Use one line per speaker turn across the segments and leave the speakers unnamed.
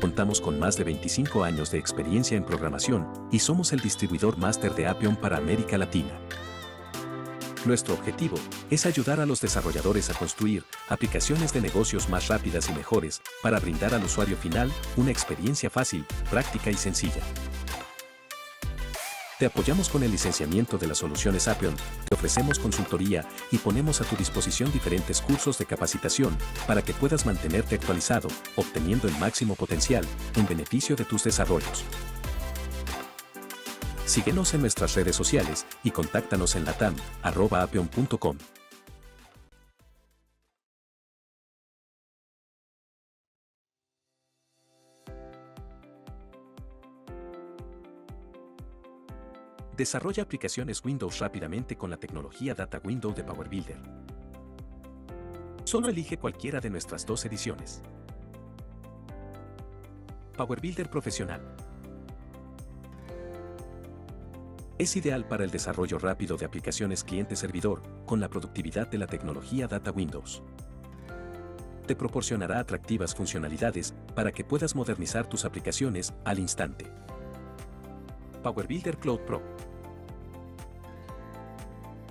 contamos con más de 25 años de experiencia en programación y somos el distribuidor máster de Appion para América Latina. Nuestro objetivo es ayudar a los desarrolladores a construir aplicaciones de negocios más rápidas y mejores para brindar al usuario final una experiencia fácil, práctica y sencilla. Te apoyamos con el licenciamiento de las soluciones Appion, te ofrecemos consultoría y ponemos a tu disposición diferentes cursos de capacitación para que puedas mantenerte actualizado, obteniendo el máximo potencial en beneficio de tus desarrollos. Síguenos en nuestras redes sociales y contáctanos en latam.apion.com. Desarrolla aplicaciones Windows rápidamente con la tecnología Data Window de Power Builder. Solo elige cualquiera de nuestras dos ediciones. Power Builder Profesional. Es ideal para el desarrollo rápido de aplicaciones cliente-servidor, con la productividad de la tecnología Data Windows. Te proporcionará atractivas funcionalidades para que puedas modernizar tus aplicaciones al instante. Power Builder Cloud Pro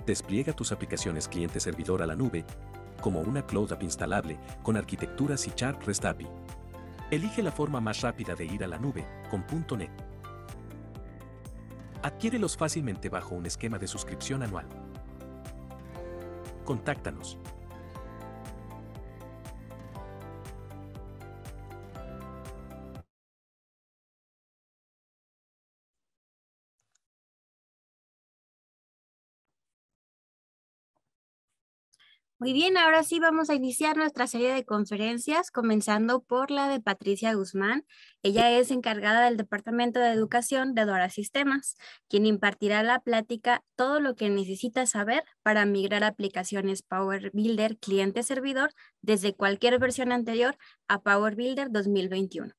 Despliega tus aplicaciones cliente-servidor a la nube, como una Cloud App instalable con arquitecturas y Chart REST API. Elige la forma más rápida de ir a la nube con .NET. Adquiérelos fácilmente bajo un esquema de suscripción anual. Contáctanos.
Muy bien, ahora sí vamos a iniciar nuestra serie de conferencias, comenzando por la de Patricia Guzmán. Ella es encargada del Departamento de Educación de Dora Sistemas, quien impartirá la plática Todo lo que necesitas saber para migrar aplicaciones Power Builder cliente-servidor desde cualquier versión anterior a Power Builder 2021.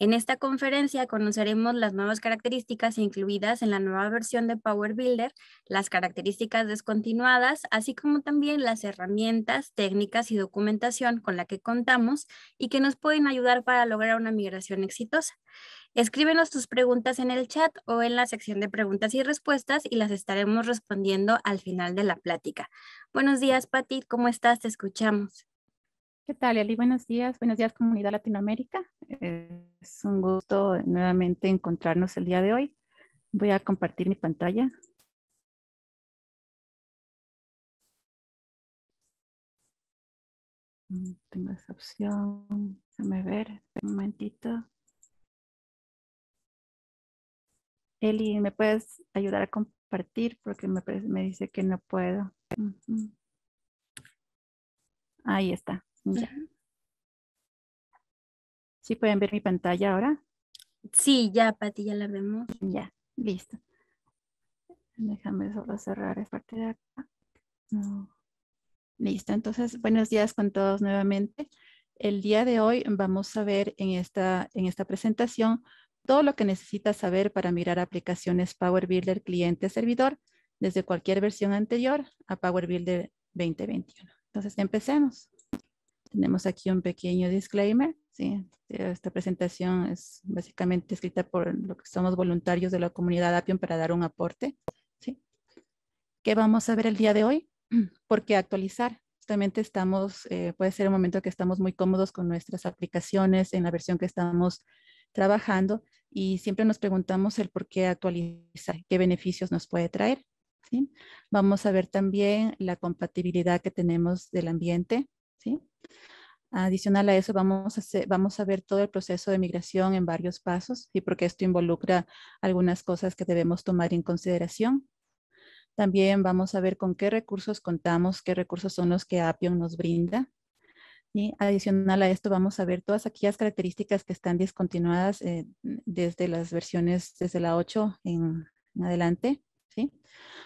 En esta conferencia conoceremos las nuevas características incluidas en la nueva versión de Power Builder, las características descontinuadas, así como también las herramientas, técnicas y documentación con la que contamos y que nos pueden ayudar para lograr una migración exitosa. Escríbenos tus preguntas en el chat o en la sección de preguntas y respuestas y las estaremos respondiendo al final de la plática. Buenos días, Pati, ¿cómo estás? Te escuchamos. ¿Qué tal, Eli? Buenos días, buenos días comunidad Latinoamérica.
Es un gusto nuevamente encontrarnos el día de hoy. Voy a compartir mi pantalla. Mm, tengo esa opción. Déjame ver, un momentito. Eli, ¿me puedes ayudar a compartir? Porque me, dice que no puedo. Ahí está. ¿Sí pueden
ver mi pantalla ahora?
Sí, ya, Pati, ya la vemos.
Ya, listo. Déjame solo cerrar esta parte de acá. Listo, entonces, buenos días con todos nuevamente. El día de hoy vamos a ver en esta, en esta presentación todo lo que necesitas saber para mirar aplicaciones Power Builder cliente-servidor desde cualquier versión anterior a Power Builder 2021. Entonces, empecemos tenemos aquí un pequeño disclaimer. esta presentación es básicamente escrita por lo que somos voluntarios de la comunidad Apion para dar un aporte. ¿Qué vamos a ver el día de hoy? ¿Por qué actualizar? Justamente estamos, eh, puede ser un momento que estamos muy cómodos con nuestras aplicaciones en la versión que estamos trabajando y siempre nos preguntamos el por qué actualizar, qué beneficios nos puede traer. Vamos a ver también la compatibilidad que tenemos del ambiente. ¿sí? Adicional a eso, vamos a, ver todo el proceso de migración en varios pasos y porque esto involucra algunas cosas que debemos tomar en consideración. También vamos a ver con qué recursos contamos, qué recursos son los que Appian nos brinda. Y adicional a esto vamos a ver todas aquellas características que están discontinuadas eh, desde las versiones, desde la 8 en adelante. ¿sí?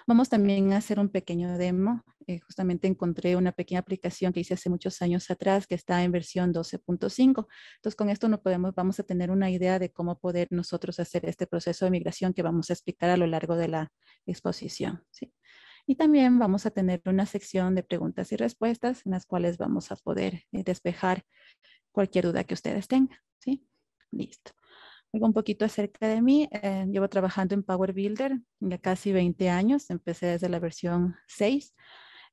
Vamos también a hacer un pequeño demo. Eh, justamente encontré una pequeña aplicación que hice hace muchos años atrás que está en versión 12.5. Entonces, con esto no podemos, vamos a tener una idea de cómo poder nosotros hacer este proceso de migración que vamos a explicar a lo largo de la exposición. ¿sí? Y también vamos a tener una sección de preguntas y respuestas en las cuales vamos a poder eh, despejar cualquier duda que ustedes tengan. ¿sí? Listo un poquito acerca de mí. Eh, llevo trabajando en Power Builder ya casi 20 años. Empecé desde la versión 6,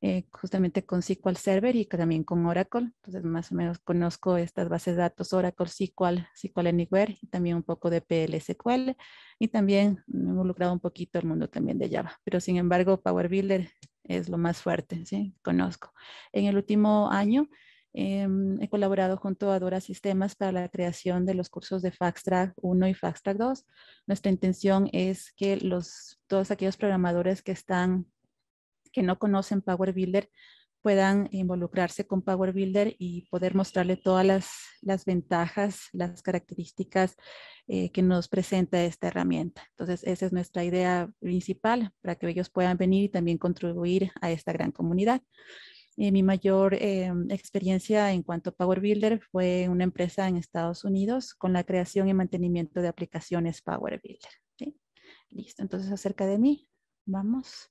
eh, justamente con SQL Server y también con Oracle. Entonces, más o menos conozco estas bases de datos Oracle, SQL, SQL Anywhere y también un poco de PLSQL. Y también me he involucrado un poquito el mundo también de Java. Pero sin embargo, Power Builder es lo más fuerte, ¿sí? Conozco. En el último año Em, he colaborado junto a Dora Sistemas para la creación de los cursos de FaxTrack 1 y FaxTrack 2. Nuestra intención es que los, todos aquellos programadores que están, que no conocen Power Builder, puedan involucrarse con Power Builder y poder mostrarle todas las, las ventajas, las características eh, que nos presenta esta herramienta. Entonces, esa es nuestra idea principal para que ellos puedan venir y también contribuir a esta gran comunidad. Eh, mi mayor eh, experiencia en cuanto a Power Builder fue una empresa en Estados Unidos con la creación y mantenimiento de aplicaciones Power Builder. Listo, entonces acerca de mí, vamos.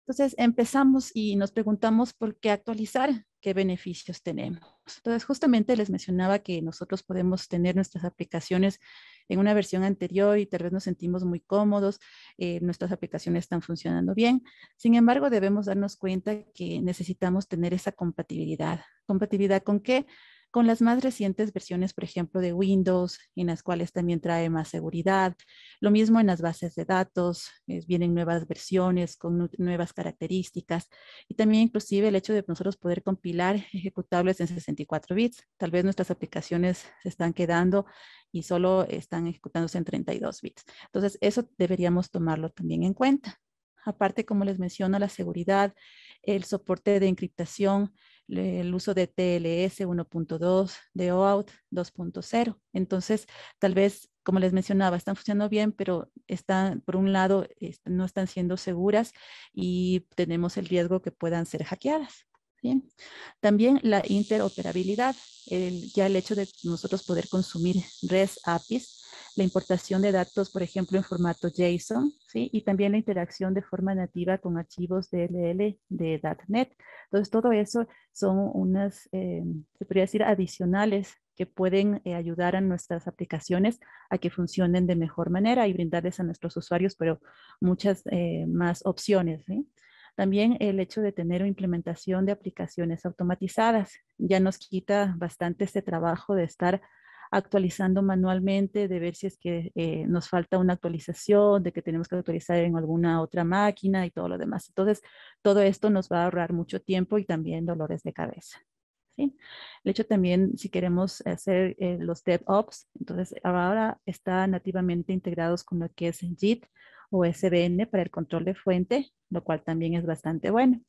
Entonces empezamos y nos preguntamos por qué actualizar, qué beneficios tenemos. Entonces justamente les mencionaba que nosotros podemos tener nuestras aplicaciones en una versión anterior y tal vez nos sentimos muy cómodos, eh, nuestras aplicaciones están funcionando bien. Sin embargo, debemos darnos cuenta que necesitamos tener esa compatibilidad. ¿Compatibilidad con qué? con las más recientes versiones, por ejemplo, de Windows, en las cuales también trae más seguridad. Lo mismo en las bases de datos, eh, vienen nuevas versiones con nuevas características y también inclusive el hecho de nosotros poder compilar ejecutables en 64 bits. Tal vez nuestras aplicaciones se están quedando y solo están ejecutándose en 32 bits. Entonces, eso deberíamos tomarlo también en cuenta. Aparte, como les menciono, la seguridad, el soporte de encriptación, el uso de TLS 1.2, de OAuth 2.0. Entonces, tal vez, como les mencionaba, están funcionando bien, pero están, por un lado, no están siendo seguras y tenemos el riesgo que puedan ser hackeadas. También la interoperabilidad, ya el hecho de nosotros poder consumir REST APIs la importación de datos, por ejemplo, en formato JSON, ¿sí? y también la interacción de forma nativa con archivos DLL de .NET. Entonces, todo eso son unas, eh, se podría decir, adicionales que pueden eh, ayudar a nuestras aplicaciones a que funcionen de mejor manera y brindarles a nuestros usuarios, pero muchas eh, más opciones. También el hecho de tener una implementación de aplicaciones automatizadas ya nos quita bastante este trabajo de estar actualizando manualmente, de ver si es que eh, nos falta una actualización, de que tenemos que actualizar en alguna otra máquina y todo lo demás. Entonces, todo esto nos va a ahorrar mucho tiempo y también dolores de cabeza. ¿sí? El hecho también, si queremos hacer eh, los DevOps, entonces ahora está nativamente integrados con lo que es JIT o SBN para el control de fuente, lo cual también es bastante bueno.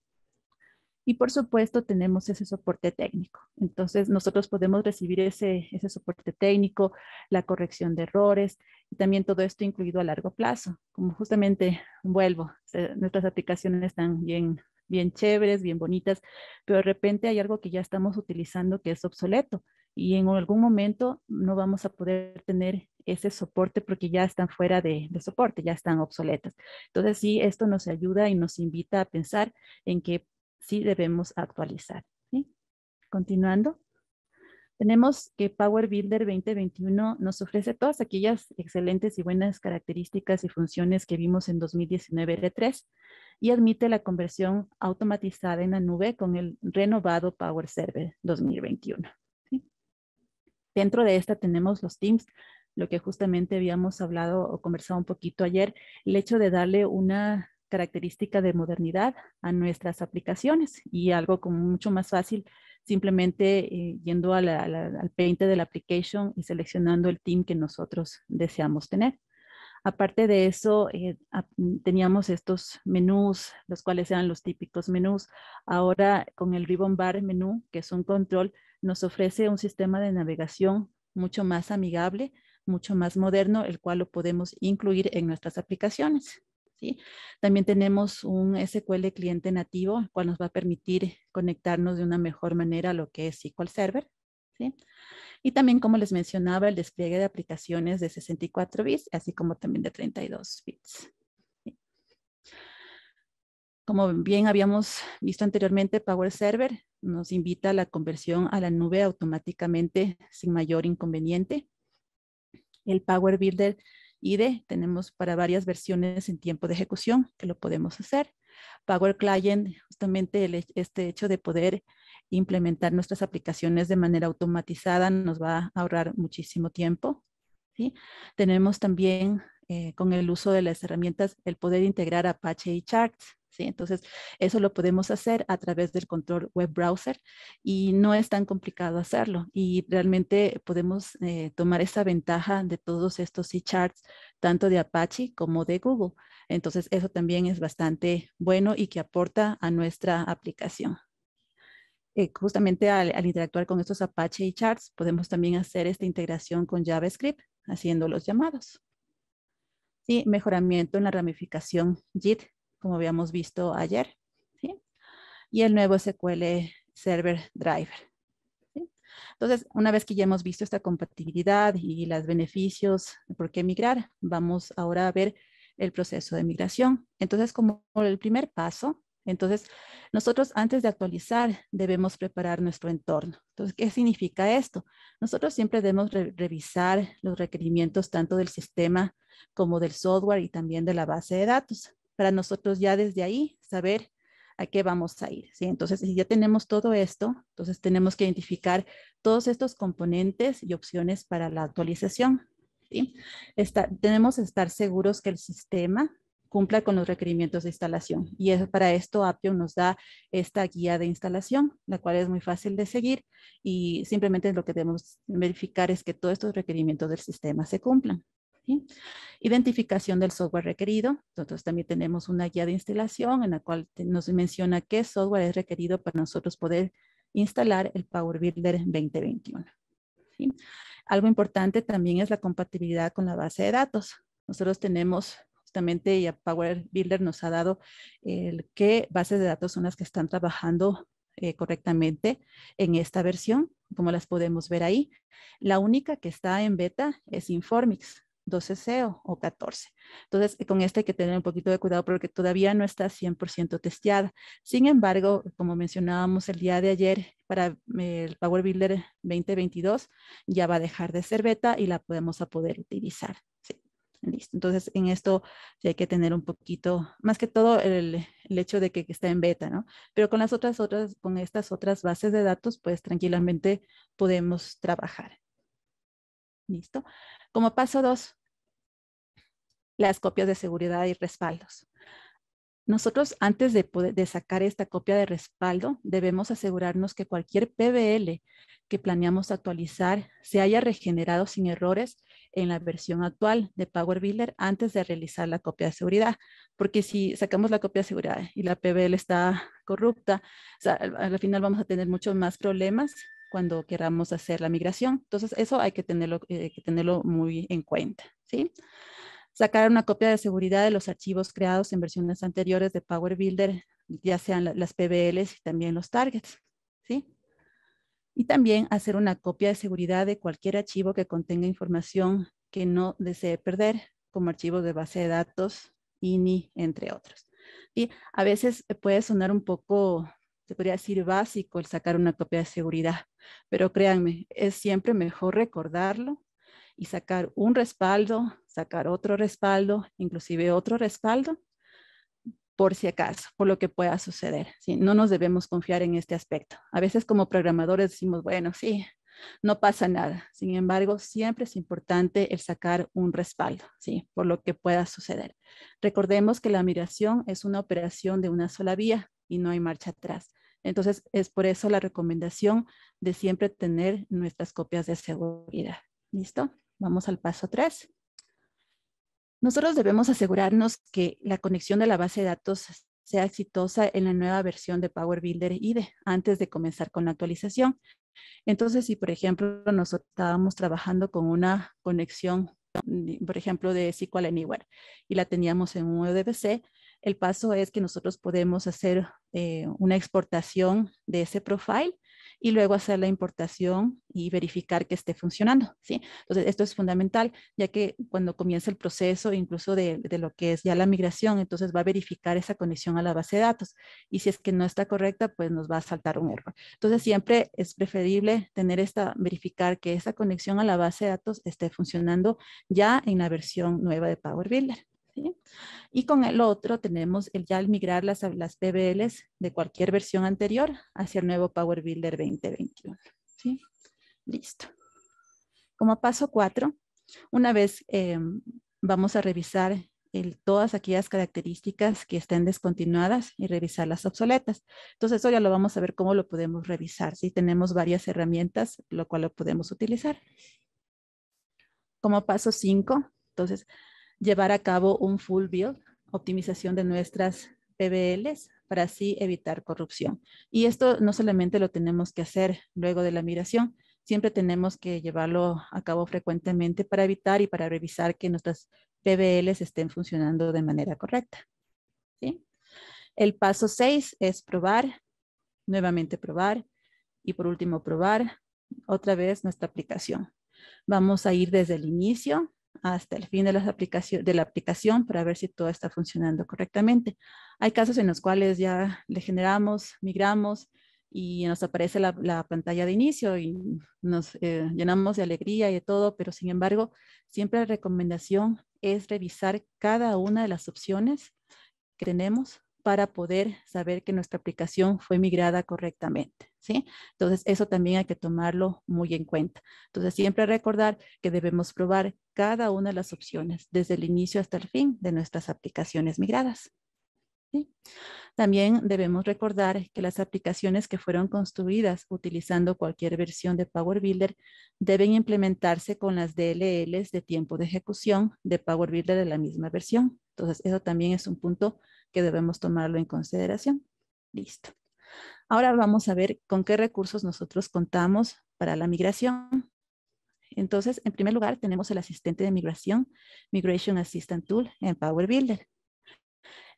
Y por supuesto tenemos ese soporte técnico. Entonces nosotros podemos recibir ese, ese soporte técnico, la corrección de errores y también todo esto incluido a largo plazo. Como justamente vuelvo, nuestras aplicaciones están bien, bien chéveres, bien bonitas, pero de repente hay algo que ya estamos utilizando que es obsoleto y en algún momento no vamos a poder tener ese soporte porque ya están fuera de, de, soporte, ya están obsoletas. Entonces sí, esto nos ayuda y nos invita a pensar en que sí debemos actualizar. ¿sí? Continuando, tenemos que Power Builder 2021 nos ofrece todas aquellas excelentes y buenas características y funciones que vimos en 2019 R3 y admite la conversión automatizada en la nube con el renovado Power Server 2021. Dentro de esta tenemos los teams lo que justamente habíamos hablado o conversado un poquito ayer, el hecho de darle una característica de modernidad a nuestras aplicaciones y algo como mucho más fácil simplemente eh, yendo al paint de la application y seleccionando el team que nosotros deseamos tener. Aparte de eso, eh, teníamos estos menús, los cuales eran los típicos menús. Ahora con el Ribbon Bar menú, que es un control, nos ofrece un sistema de navegación mucho más amigable, mucho más moderno, el cual lo podemos incluir en nuestras aplicaciones. También tenemos un SQL cliente nativo, cual nos va a permitir conectarnos de una mejor manera a lo que es SQL Server. Y también, como les mencionaba, el despliegue de aplicaciones de 64 bits, así como también de 32 bits. Como bien habíamos visto anteriormente, Power Server nos invita a la conversión a la nube automáticamente sin mayor inconveniente. El Power Builder y tenemos para varias versiones en tiempo de ejecución que lo podemos hacer. Power Client, justamente este hecho de poder implementar nuestras aplicaciones de manera automatizada nos va a ahorrar muchísimo tiempo. ¿sí? Tenemos también eh, con el uso de las herramientas el poder integrar Apache y Charts entonces, eso lo podemos hacer a través del control web browser y no es tan complicado hacerlo y realmente podemos eh, tomar esa ventaja de todos estos C-Charts, tanto de Apache como de Google. Entonces, eso también es bastante bueno y que aporta a nuestra aplicación. Eh, justamente al, interactuar con estos Apache y charts, podemos también hacer esta integración con JavaScript haciendo los llamados. Y mejoramiento en la ramificación JIT como habíamos visto ayer, y el nuevo SQL Server Driver. Entonces, una vez que ya hemos visto esta compatibilidad y los beneficios de por qué migrar, vamos ahora a ver el proceso de migración. Entonces, como el primer paso, entonces nosotros antes de actualizar debemos preparar nuestro entorno. Entonces, ¿qué significa esto? Nosotros siempre debemos revisar los requerimientos tanto del sistema como del software y también de la base de datos para nosotros ya desde ahí saber a qué vamos a ir. ¿sí? Entonces, si ya tenemos todo esto, entonces tenemos que identificar todos estos componentes y opciones para la actualización. ¿sí? tenemos que estar seguros que el sistema cumpla con los requerimientos de instalación. Y es, para esto Appium nos da esta guía de instalación, la cual es muy fácil de seguir y simplemente lo que debemos verificar es que todos estos requerimientos del sistema se cumplan. Identificación del software requerido. Nosotros también tenemos una guía de instalación en la cual nos menciona qué software es requerido para nosotros poder instalar el Power Builder 2021. Algo importante también es la compatibilidad con la base de datos. Nosotros tenemos justamente ya Power Builder nos ha dado el qué bases de datos son las que están trabajando eh, correctamente en esta versión, como las podemos ver ahí. La única que está en beta es Informix. 12 SEO o 14. Entonces, eh, con este hay que tener un poquito de cuidado porque todavía no está 100% testeada. Sin embargo, como mencionábamos el día de ayer, para eh, el Power Builder 2022 ya va a dejar de ser beta y la podemos a poder utilizar. Listo. Entonces, en esto hay que tener un poquito, más que todo el, el, hecho de que está en beta, ¿no? Pero con las otras, otras, con estas otras bases de datos, pues tranquilamente podemos trabajar. Listo. Como paso dos, las copias de seguridad y respaldos. Nosotros antes de, poder, de sacar esta copia de respaldo debemos asegurarnos que cualquier PBL que planeamos actualizar se haya regenerado sin errores en la versión actual de Power Builder antes de realizar la copia de seguridad. Porque si sacamos la copia de seguridad y la PBL está corrupta, al final vamos a tener muchos más problemas cuando queramos hacer la migración. Entonces, eso hay que tenerlo, eh, que tenerlo muy en cuenta. ¿sí? sacar una copia de seguridad de los archivos creados en versiones anteriores de Power Builder, ya sean las PBLs y también los targets, ¿sí? Y también hacer una copia de seguridad de cualquier archivo que contenga información que no desee perder, como archivos de base de datos, INI, entre otros. Y a veces puede sonar un poco, se podría decir básico el sacar una copia de seguridad, pero créanme, es siempre mejor recordarlo y sacar un respaldo, sacar otro respaldo, inclusive otro respaldo, por si acaso, por lo que pueda suceder. No nos debemos confiar en este aspecto. A veces como programadores decimos, bueno, sí, no pasa nada. Sin embargo, siempre es importante el sacar un respaldo, ¿sí? por lo que pueda suceder. Recordemos que la migración es una operación de una sola vía y no hay marcha atrás. Entonces, es por eso la recomendación de siempre tener nuestras copias de seguridad. ¿Listo? Vamos al paso 3. Nosotros debemos asegurarnos que la conexión de la base de datos sea exitosa en la nueva versión de Power Builder IDE antes de comenzar con la actualización. Entonces, si por ejemplo nosotros estábamos trabajando con una conexión, por ejemplo, de SQL Anywhere y la teníamos en un ODBC, el paso es que nosotros podemos hacer eh, una exportación de ese profile y luego hacer la importación y verificar que esté funcionando, ¿sí? Entonces, esto es fundamental, ya que cuando comienza el proceso, incluso de, lo que es ya la migración, entonces va a verificar esa conexión a la base de datos y si es que no está correcta, pues nos va a saltar un error. Entonces, siempre es preferible tener esta, verificar que esa conexión a la base de datos esté funcionando ya en la versión nueva de Power Builder. Y con el otro tenemos el, ya al migrar las, las PBLs de cualquier versión anterior hacia el nuevo Power Builder 2021. ¿sí? Listo. Como paso cuatro, una vez em, vamos a revisar el, todas aquellas características que estén descontinuadas y revisar las obsoletas. Entonces, eso ya lo vamos a ver cómo lo podemos revisar. Si tenemos varias herramientas, lo cual lo podemos utilizar. Como paso cinco, entonces llevar a cabo un full build, optimización de nuestras PBLs para así evitar corrupción. Y esto no solamente lo tenemos que hacer luego de la migración, siempre tenemos que llevarlo a cabo frecuentemente para evitar y para revisar que nuestras PBLs estén funcionando de manera correcta. El paso 6 es probar, nuevamente probar y por último probar otra vez nuestra aplicación. Vamos a ir desde el inicio hasta el fin de, la aplicación para ver si todo está funcionando correctamente. Hay casos en los cuales ya le generamos, migramos y nos aparece la, pantalla de inicio y nos eh, llenamos de alegría y de todo, pero sin embargo, siempre la recomendación es revisar cada una de las opciones que tenemos para poder saber que nuestra aplicación fue migrada correctamente, ¿sí? Entonces, eso también hay que tomarlo muy en cuenta. Entonces, siempre recordar que debemos probar cada una de las opciones, desde el inicio hasta el fin de nuestras aplicaciones migradas. También debemos recordar que las aplicaciones que fueron construidas utilizando cualquier versión de Power Builder deben implementarse con las DLLs de tiempo de ejecución de Power Builder de la misma versión. Entonces, eso también es un punto importante que debemos tomarlo en consideración. Listo. Ahora vamos a ver con qué recursos nosotros contamos para la migración. Entonces, en primer lugar, tenemos el asistente de migración, Migration Assistant Tool en Power Builder.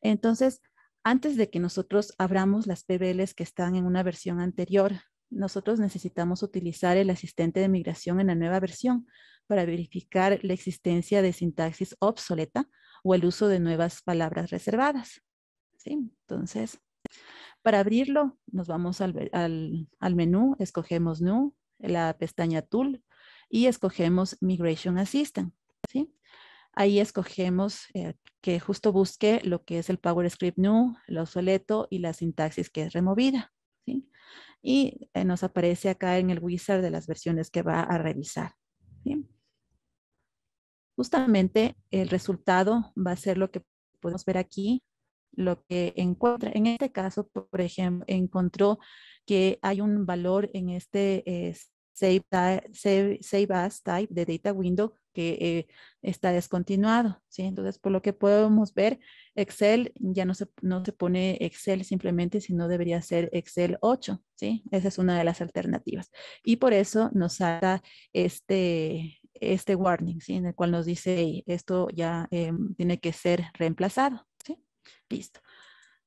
Entonces, antes de que nosotros abramos las PBLs que están en una versión anterior, nosotros necesitamos utilizar el asistente de migración en la nueva versión para verificar la existencia de sintaxis obsoleta o el uso de nuevas palabras reservadas. ¿sí? Entonces, para abrirlo, nos vamos al, menú, escogemos New, la pestaña Tool y escogemos Migration Assistant. ¿sí? Ahí escogemos eh, que justo busque lo que es el PowerScript new, lo obsoleto y la sintaxis que es removida. ¿sí? Y eh, nos aparece acá en el wizard de las versiones que va a revisar. ¿sí? Justamente el resultado va a ser lo que podemos ver aquí, lo que encuentra. En este caso, por ejemplo, encontró que hay un valor en este eh, save, save, as type de data window que eh, está descontinuado. ¿sí? Entonces, por lo que podemos ver, Excel ya no se, no se pone Excel simplemente, sino debería ser Excel 8. ¿sí? Esa es una de las alternativas. Y por eso nos salta este, este warning, ¿sí? en el cual nos dice, esto ya em, tiene que ser reemplazado. ¿sí? Listo.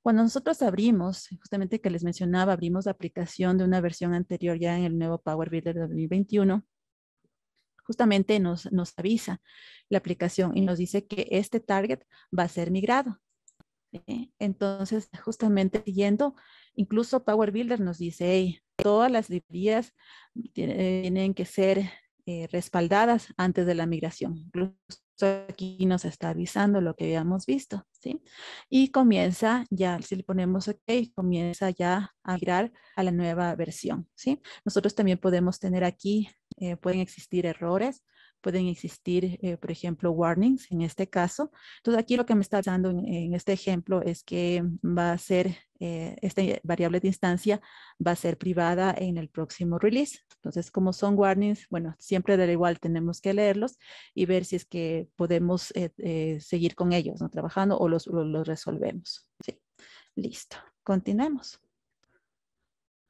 Cuando nosotros abrimos, justamente que les mencionaba, abrimos la aplicación de una versión anterior ya en el nuevo Power Builder 2021, justamente nos, nos avisa la aplicación y nos dice que este target va a ser migrado. Entonces, justamente siguiendo, incluso Power Builder nos dice, todas las librerías eh, tienen que ser eh, respaldadas antes de la migración. Incluso aquí nos está avisando lo que habíamos visto, ¿sí? Y comienza ya, si le ponemos OK, comienza ya a migrar a la nueva versión, ¿sí? Nosotros también podemos tener aquí, eh, pueden existir errores, pueden existir, eh, por ejemplo, warnings en este caso. Entonces, aquí lo que me está dando en, este ejemplo es que va a ser, eh, esta variable de instancia va a ser privada en el próximo release. Entonces, como son warnings, bueno, siempre da igual, tenemos que leerlos y ver si es que podemos eh, seguir con ellos, ¿no? Trabajando o los, los resolvemos. Sí, listo. Continuemos.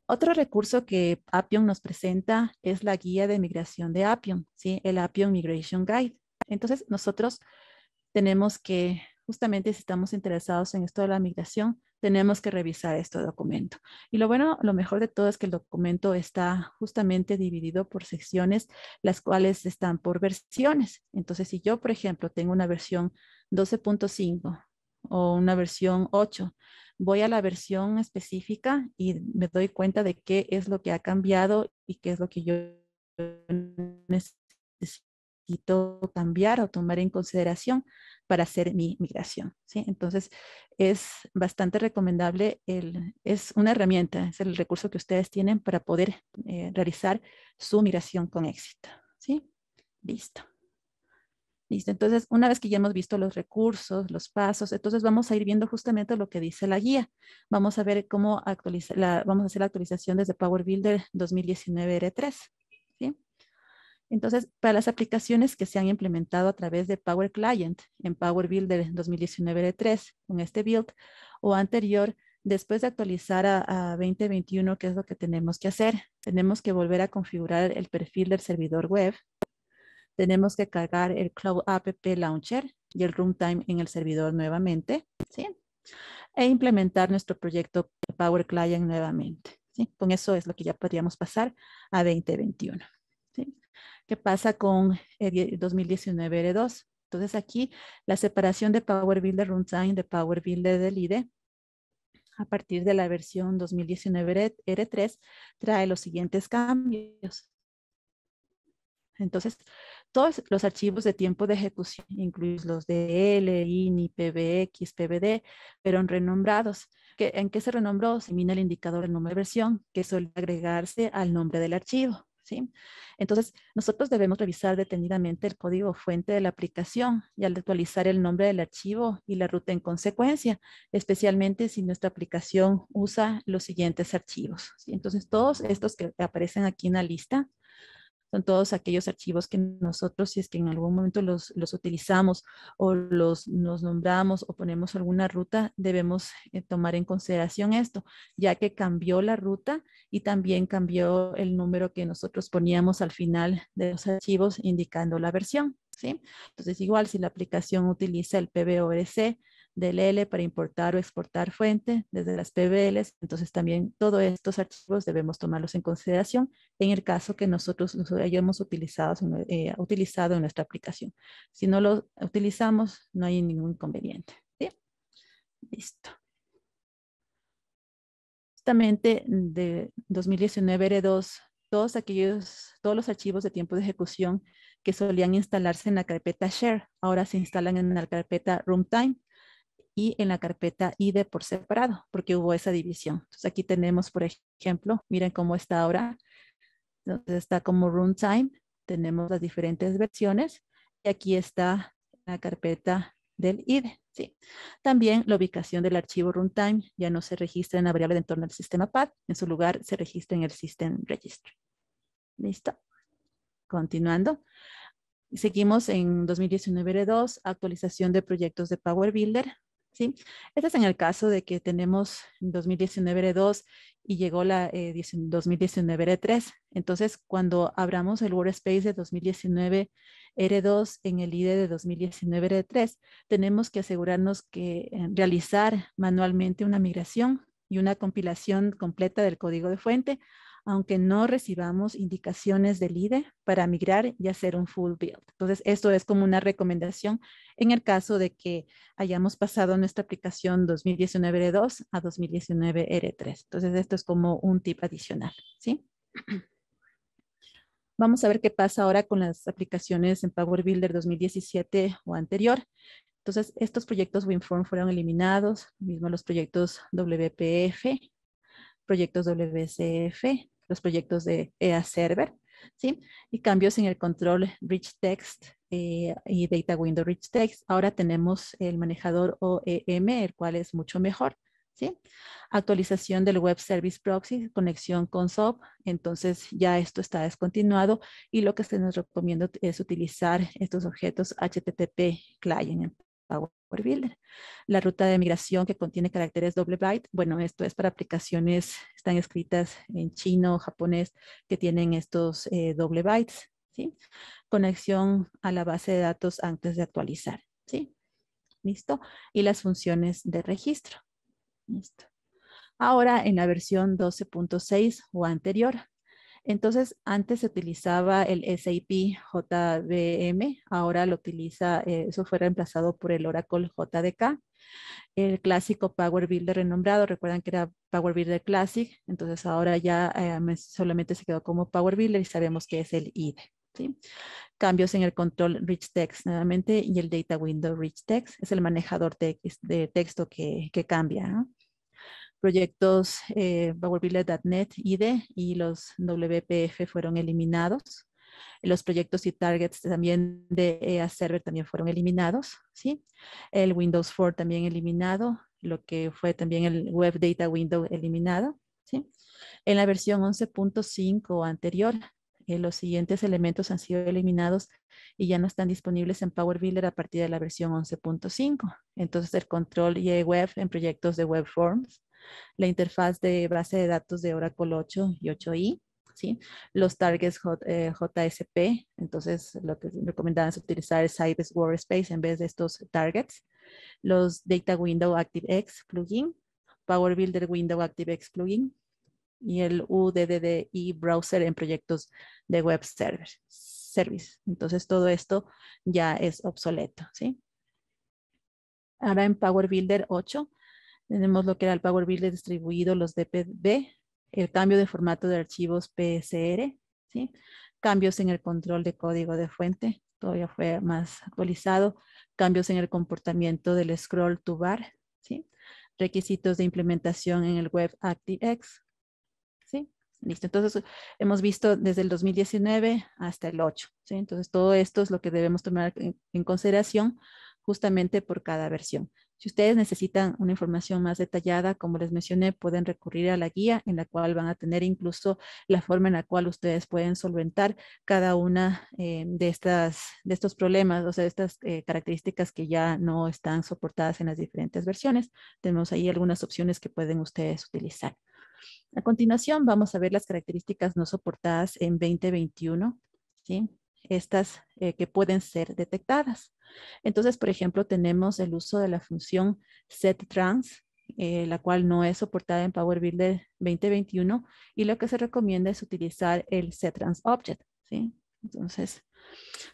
Otro recurso que Appium nos presenta es la guía de migración de Appium, ¿sí? el Appium Migration Guide. Entonces, nosotros tenemos que, justamente si estamos interesados en esto de la migración, tenemos que revisar este documento. Y lo bueno, lo mejor de todo es que el documento está justamente dividido por secciones, las cuales están por versiones. Entonces, si yo, por ejemplo, tengo una versión 12.5 o una versión 8, voy a la versión específica y me doy cuenta de qué es lo que ha cambiado y qué es lo que yo necesito cambiar o tomar en consideración para hacer mi migración. ¿sí? Entonces, es bastante recomendable, es una herramienta, es el recurso que ustedes tienen para poder eh, realizar su migración con éxito. ¿sí? Listo entonces una vez que ya hemos visto los recursos, los pasos, entonces vamos a ir viendo justamente lo que dice la guía. Vamos a ver cómo actualizar, vamos a hacer la actualización desde Power Builder 2019 R3. ¿sí? Entonces, para las aplicaciones que se han implementado a través de Power Client en Power Builder 2019 R3, con este build o anterior, después de actualizar a, a 2021, ¿qué es lo que tenemos que hacer? Tenemos que volver a configurar el perfil del servidor web tenemos que cargar el Cloud App Launcher y el Runtime en el servidor nuevamente, ¿sí? E implementar nuestro proyecto Power Client nuevamente, ¿sí? Con eso es lo que ya podríamos pasar a 2021, ¿Qué pasa con el 2019 R2? Entonces aquí la separación de Power Builder Runtime de Power Builder del IDE a partir de la versión 2019 R3 trae los siguientes cambios. Entonces, todos los archivos de tiempo de ejecución, incluidos los DL, INI, PBX, PBD, fueron renombrados. ¿En qué se renombró? Se mina el indicador del número de versión, que suele agregarse al nombre del archivo. Entonces, nosotros debemos revisar detenidamente el código fuente de la aplicación y al actualizar el nombre del archivo y la ruta en consecuencia, especialmente si nuestra aplicación usa los siguientes archivos. Entonces, todos estos que aparecen aquí en la lista son todos aquellos archivos que nosotros, si es que en algún momento los, utilizamos o los, nos nombramos o ponemos alguna ruta, debemos eh, tomar en consideración esto, ya que cambió la ruta y también cambió el número que nosotros poníamos al final de los archivos indicando la versión. ¿sí? Entonces, igual si la aplicación utiliza el PBORC, del L para importar o exportar fuente desde las PBLs. Entonces también todos estos archivos debemos tomarlos en consideración en el caso que nosotros los hayamos utilizado, eh, utilizado en nuestra aplicación. Si no los utilizamos, no hay ningún inconveniente. ¿sí? Listo. Justamente de 2019 R2, todos aquellos, todos los archivos de tiempo de ejecución que solían instalarse en la carpeta share, ahora se instalan en la carpeta runtime y en la carpeta ID por separado, porque hubo esa división. Entonces aquí tenemos, por ejemplo, miren cómo está ahora. Entonces está como runtime, tenemos las diferentes versiones y aquí está la carpeta del ID. ¿sí? También la ubicación del archivo runtime ya no se registra en la variable de entorno del sistema PAD, en su lugar se registra en el System Registry. ¿Listo? Continuando. Seguimos en 2019-2, actualización de proyectos de Power Builder. ¿sí? Este es en el caso de que tenemos 2019-2 r y llegó la 2019 r 3 Entonces, cuando abramos el workspace de 2019 R2 en el IDE de 2019-3, r tenemos que asegurarnos que eh, realizar manualmente una migración y una compilación completa del código de fuente aunque no recibamos indicaciones del IDE para migrar y hacer un full build. Entonces, esto es como una recomendación en el caso de que hayamos pasado nuestra aplicación 2019R2 a 2019R3. Entonces, esto es como un tip adicional, ¿sí? Vamos a ver qué pasa ahora con las aplicaciones en Power Builder 2017 o anterior. Entonces, estos proyectos WinForm fueron eliminados, mismo los proyectos WPF, proyectos WCF, los proyectos de EA Server, ¿sí? Y cambios en el control Rich Text eh, y Data Window Rich Text. Ahora tenemos el manejador OEM, el cual es mucho mejor, ¿sí? Actualización del Web Service Proxy, conexión con SOAP. Entonces ya esto está descontinuado y lo que se nos recomienda es utilizar estos objetos HTTP Client. Power Builder. La ruta de migración que contiene caracteres doble byte, bueno, esto es para aplicaciones, están escritas en chino, o japonés, que tienen estos eh, doble bytes, ¿sí? Conexión a la base de datos antes de actualizar, ¿sí? ¿Listo? Y las funciones de registro. Listo. Ahora en la versión 12.6 o anterior entonces, antes se utilizaba el SAP JVM, ahora lo utiliza, eh, eso fue reemplazado por el Oracle JDK, el clásico Power Builder renombrado, recuerdan que era Power Builder Classic, entonces ahora ya eh, solamente se quedó como Power Builder y sabemos que es el IDE. Cambios en el control rich text nuevamente y el data window rich text es el manejador de, texto que, cambia proyectos eh, ID IDE y los WPF fueron eliminados. Los proyectos y targets también de EA Server también fueron eliminados, ¿sí? El Windows 4 también eliminado, lo que fue también el Web Data Window eliminado, ¿sí? En la versión 11.5 anterior, eh, los siguientes elementos han sido eliminados y ya no están disponibles en PowerBuilder a partir de la versión 11.5. Entonces, el control y web en proyectos de web forms, la interfaz de base de datos de Oracle 8 y 8i, ¿sí? los targets JSP, eh, entonces lo que recomendaban es utilizar Sites Workspace en vez de estos targets, los Data Window ActiveX plugin, Power Builder Window ActiveX plugin y el UDDI browser en proyectos de web server, service. Entonces todo esto ya es obsoleto, ¿sí? Ahora en Power Builder 8 tenemos lo que era el Power BI distribuido, los DPB, el cambio de formato de archivos PSR, ¿sí? cambios en el control de código de fuente, todavía fue más actualizado, cambios en el comportamiento del scroll to bar, ¿sí? requisitos de implementación en el web ActiveX. ¿sí? Listo, entonces hemos visto desde el 2019 hasta el 8. ¿sí? Entonces todo esto es lo que debemos tomar en consideración justamente por cada versión. Si ustedes necesitan una información más detallada, como les mencioné, pueden recurrir a la guía en la cual van a tener incluso la forma en la cual ustedes pueden solventar cada una eh, de, estas, de estos problemas, o sea, estas eh, características que ya no están soportadas en las diferentes versiones. Tenemos ahí algunas opciones que pueden ustedes utilizar. A continuación, vamos a ver las características no soportadas en 2021. ¿sí? estas eh, que pueden ser detectadas. Entonces, por ejemplo, tenemos el uso de la función setTrans, eh, la cual no es soportada en Power Builder 2021 y lo que se recomienda es utilizar el setTrans object. Entonces,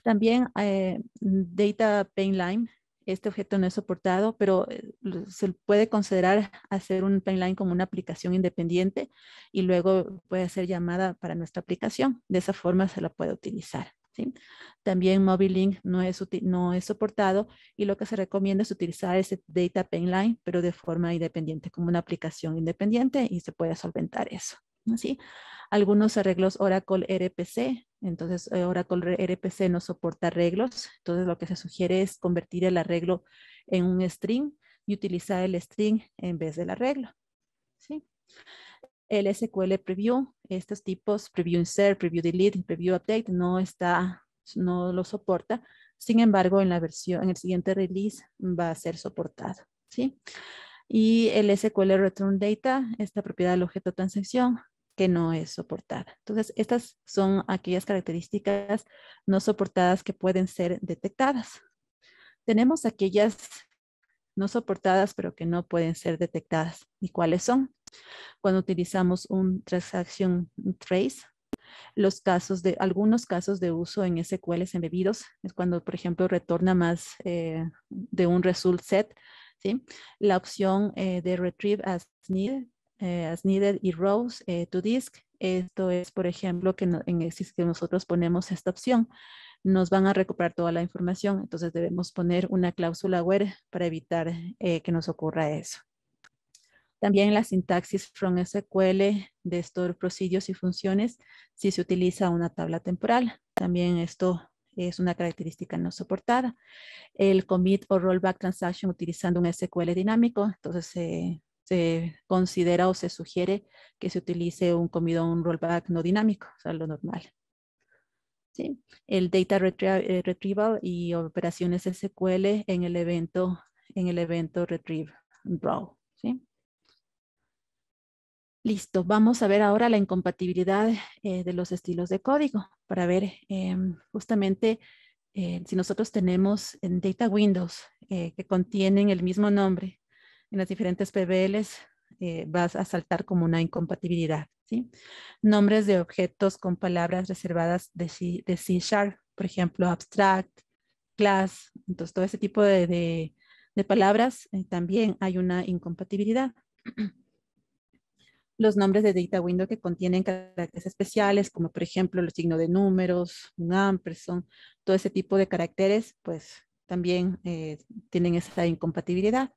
también eh, Data Painline, este objeto no es soportado, pero eh, se puede considerar hacer un Painline como una aplicación independiente y luego puede ser llamada para nuestra aplicación. De esa forma se la puede utilizar. También Mobile Link no es, no es soportado y lo que se recomienda es utilizar ese Data Pipeline, pero de forma independiente, como una aplicación independiente y se puede solventar eso. ¿sí? Algunos arreglos Oracle RPC, entonces eh, Oracle RPC no soporta arreglos, entonces lo que se sugiere es convertir el arreglo en un string y utilizar el string en vez del arreglo. ¿sí? el SQL Preview, estos tipos, Preview Insert, Preview Delete, Preview Update, no está, no lo soporta. Sin embargo, en la versión, en el siguiente release va a ser soportado, ¿sí? Y el SQL Return Data, esta propiedad del objeto transacción, que no es soportada. Entonces, estas son aquellas características no soportadas que pueden ser detectadas. Tenemos aquellas no soportadas, pero que no pueden ser detectadas. ¿Y cuáles son? Cuando utilizamos un transaction trace, los casos de algunos casos de uso en SQLs embebidos es cuando, por ejemplo, retorna más eh, de un result set. La opción eh, de retrieve as needed, eh, as needed y rows to disk. Esto es, por ejemplo, que en que nosotros ponemos esta opción nos van a recuperar toda la información. Entonces debemos poner una cláusula where para evitar que nos ocurra eso. También la sintaxis from SQL de estos procedios y funciones si se utiliza una tabla temporal. También esto es una característica no soportada. El commit o rollback transaction utilizando un SQL dinámico, entonces se considera o se sugiere que se utilice un commit o un rollback no dinámico, o sea, lo normal. El data eh, retrieval y operaciones SQL en el evento, en el evento retrieve raw. Listo, vamos a ver ahora la incompatibilidad eh, de los estilos de código para ver em, justamente eh, si nosotros tenemos en Data Windows eh, que contienen el mismo nombre en las diferentes PBLs, vas a saltar como una incompatibilidad. ¿sí? Nombres de objetos con palabras reservadas de C, de C Sharp, por ejemplo, abstract, class, entonces todo ese tipo de palabras, también hay una incompatibilidad. los nombres de data window que contienen caracteres especiales, como por ejemplo los signos de números, un ampersand, todo ese tipo de caracteres, pues también eh, tienen esa incompatibilidad.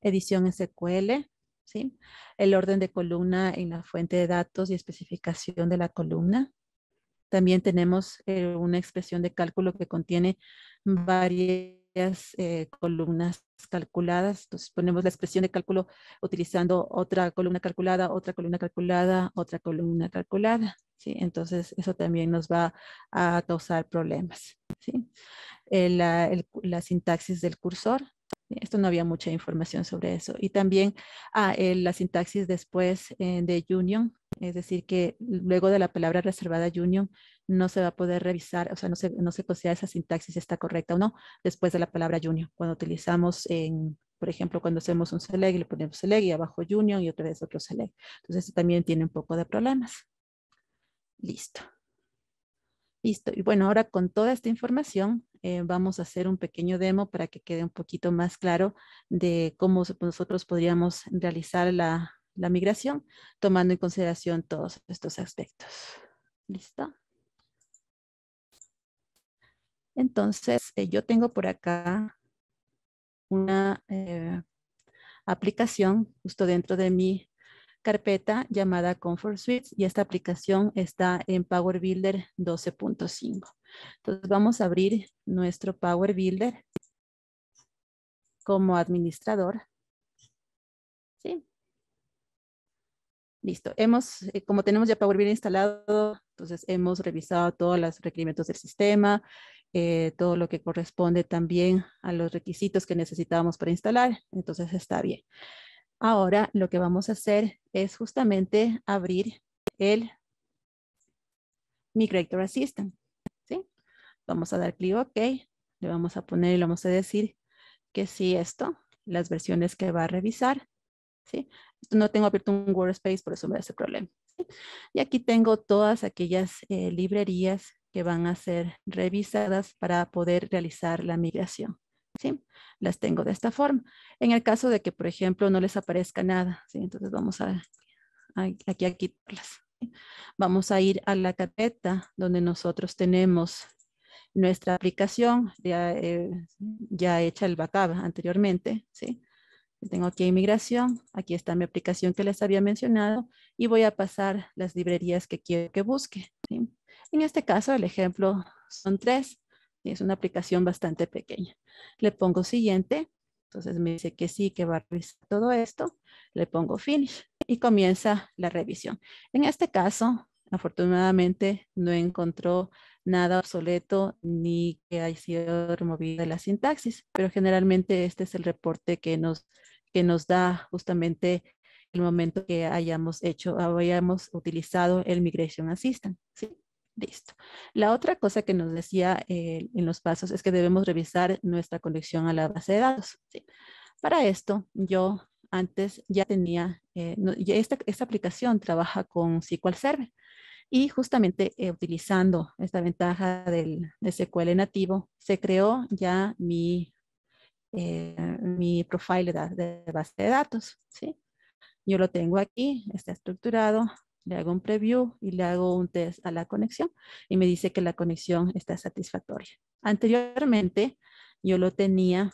Edición SQL, ¿sí? El orden de columna en la fuente de datos y especificación de la columna. También tenemos eh, una expresión de cálculo que contiene varias eh, columnas calculadas. Entonces ponemos la expresión de cálculo utilizando otra columna calculada, otra columna calculada, otra columna calculada. ¿sí? Entonces eso también nos va a causar problemas. la sintaxis del cursor. Esto no había mucha información sobre eso. Y también ah, la sintaxis después eh, de Union, es decir, que luego de la palabra reservada union no se va a poder revisar, o sea, no se, no esa sintaxis está correcta o no después de la palabra union. Cuando utilizamos en, por ejemplo, cuando hacemos un select, le ponemos select y abajo union y otra vez otro select. Entonces, también tiene un poco de problemas. Listo. Listo. Y bueno, ahora con toda esta información eh, vamos a hacer un pequeño demo para que quede un poquito más claro de cómo nosotros podríamos realizar la, la migración, tomando en consideración todos estos aspectos. ¿Listo? Entonces, eh, yo tengo por acá una eh, aplicación justo dentro de mi carpeta llamada Comfort Suite y esta aplicación está en Power Builder 12.5. Entonces vamos a abrir nuestro Power Builder como administrador. ¿Sí? Listo, hemos, eh, como tenemos ya Power BI instalado, entonces hemos revisado todos los requerimientos del sistema, eh, todo lo que corresponde también a los requisitos que necesitábamos para instalar, entonces está bien. Ahora lo que vamos a hacer es justamente abrir el Migrator Assistant. ¿sí? Vamos a dar clic OK, le vamos a poner y le vamos a decir que sí esto, las versiones que va a revisar no tengo abierto un workspace, por eso me da ese problema. Y aquí tengo todas aquellas eh, librerías que van a ser revisadas para poder realizar la migración. ¿sí? Las tengo de esta forma. En el caso de que, por ejemplo, no les aparezca nada, entonces vamos a, aquí a quitarlas. Vamos a ir a la carpeta donde nosotros tenemos nuestra aplicación ya, eh, ya hecha el backup anteriormente, ¿sí? Tengo aquí inmigración, aquí está mi aplicación que les había mencionado y voy a pasar las librerías que quiero que busque. En este caso, el ejemplo son tres y es una aplicación bastante pequeña. Le pongo siguiente, entonces me dice que sí, que va a revisar todo esto. Le pongo finish y comienza la revisión. En este caso, afortunadamente no encontró nada obsoleto ni que haya sido removida la sintaxis, pero generalmente este es el reporte que nos que nos da justamente el momento que hayamos hecho, hayamos utilizado el Migration Assistant. ¿sí? Listo. La otra cosa que nos decía eh, en los pasos es que debemos revisar nuestra conexión a la base de datos. ¿sí? Para esto, yo antes ya tenía, eh, esta, esta, aplicación trabaja con SQL Server y justamente eh, utilizando esta ventaja del, de SQL nativo, se creó ya mi eh, mi profile de, base de datos. ¿sí? Yo lo tengo aquí, está estructurado, le hago un preview y le hago un test a la conexión y me dice que la conexión está satisfactoria. Anteriormente yo lo tenía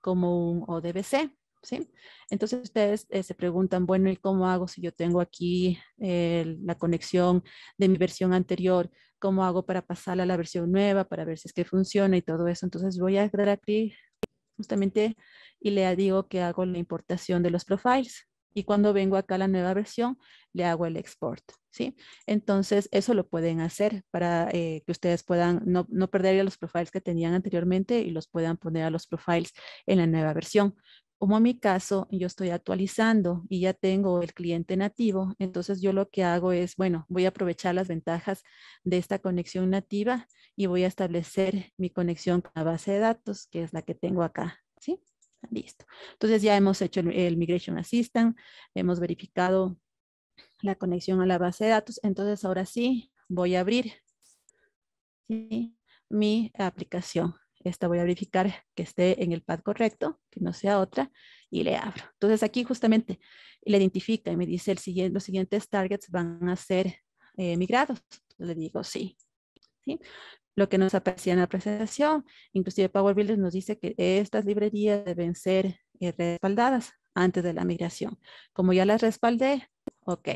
como un ODBC, ¿sí? Entonces ustedes eh, se preguntan, bueno, ¿y cómo hago si yo tengo aquí eh, la conexión de mi versión anterior? ¿Cómo hago para pasarla a la versión nueva para ver si es que funciona y todo eso? Entonces voy a dar aquí justamente y le digo que hago la importación de los profiles y cuando vengo acá a la nueva versión le hago el export, ¿sí? Entonces eso lo pueden hacer para eh, que ustedes puedan no, no perder los profiles que tenían anteriormente y los puedan poner a los profiles en la nueva versión como en mi caso yo estoy actualizando y ya tengo el cliente nativo, entonces yo lo que hago es, bueno, voy a aprovechar las ventajas de esta conexión nativa y voy a establecer mi conexión con la base de datos, que es la que tengo acá, ¿sí? Listo. Entonces ya hemos hecho el, Migration Assistant, hemos verificado la conexión a la base de datos, entonces ahora sí voy a abrir mi aplicación esta voy a verificar que esté en el pad correcto, que no sea otra, y le abro. Entonces aquí justamente le identifica y me dice el siguiente, los siguientes targets van a ser eh, migrados. le digo sí. Lo que nos aparecía en la presentación, inclusive Power Builder nos dice que estas librerías deben ser eh, respaldadas antes de la migración. Como ya las respaldé, ok.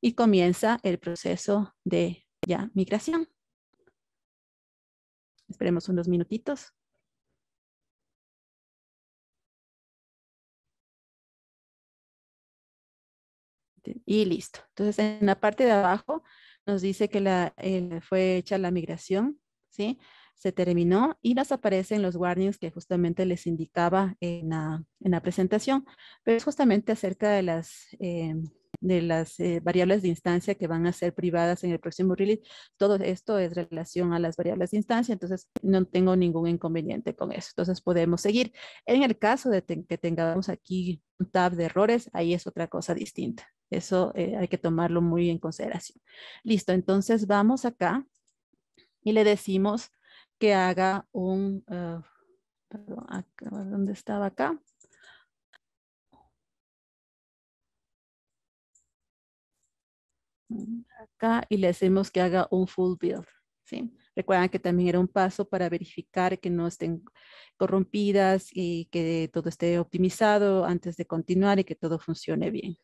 Y comienza el
proceso de ya migración. Esperemos unos minutitos. Y listo. Entonces, en la parte de abajo
nos dice que la, fue hecha la migración, ¿sí? Se terminó y nos aparecen los warnings que justamente les indicaba en la, presentación, pero es justamente acerca de las... Eh, de las eh, variables de instancia que van a ser privadas en el próximo release. Todo esto es relación a las variables de instancia, entonces no tengo ningún inconveniente con eso. Entonces podemos seguir. En el caso de que tengamos aquí un tab de errores, ahí es otra cosa distinta. Eso eh, hay que tomarlo muy en consideración. Listo, entonces vamos acá y le decimos que haga
un... Eh, perdón, ¿dónde estaba acá?
acá y le hacemos que haga un full build. ¿sí? Recuerdan que también era un paso para verificar que no estén corrompidas y que todo esté optimizado antes de continuar y que todo funcione bien.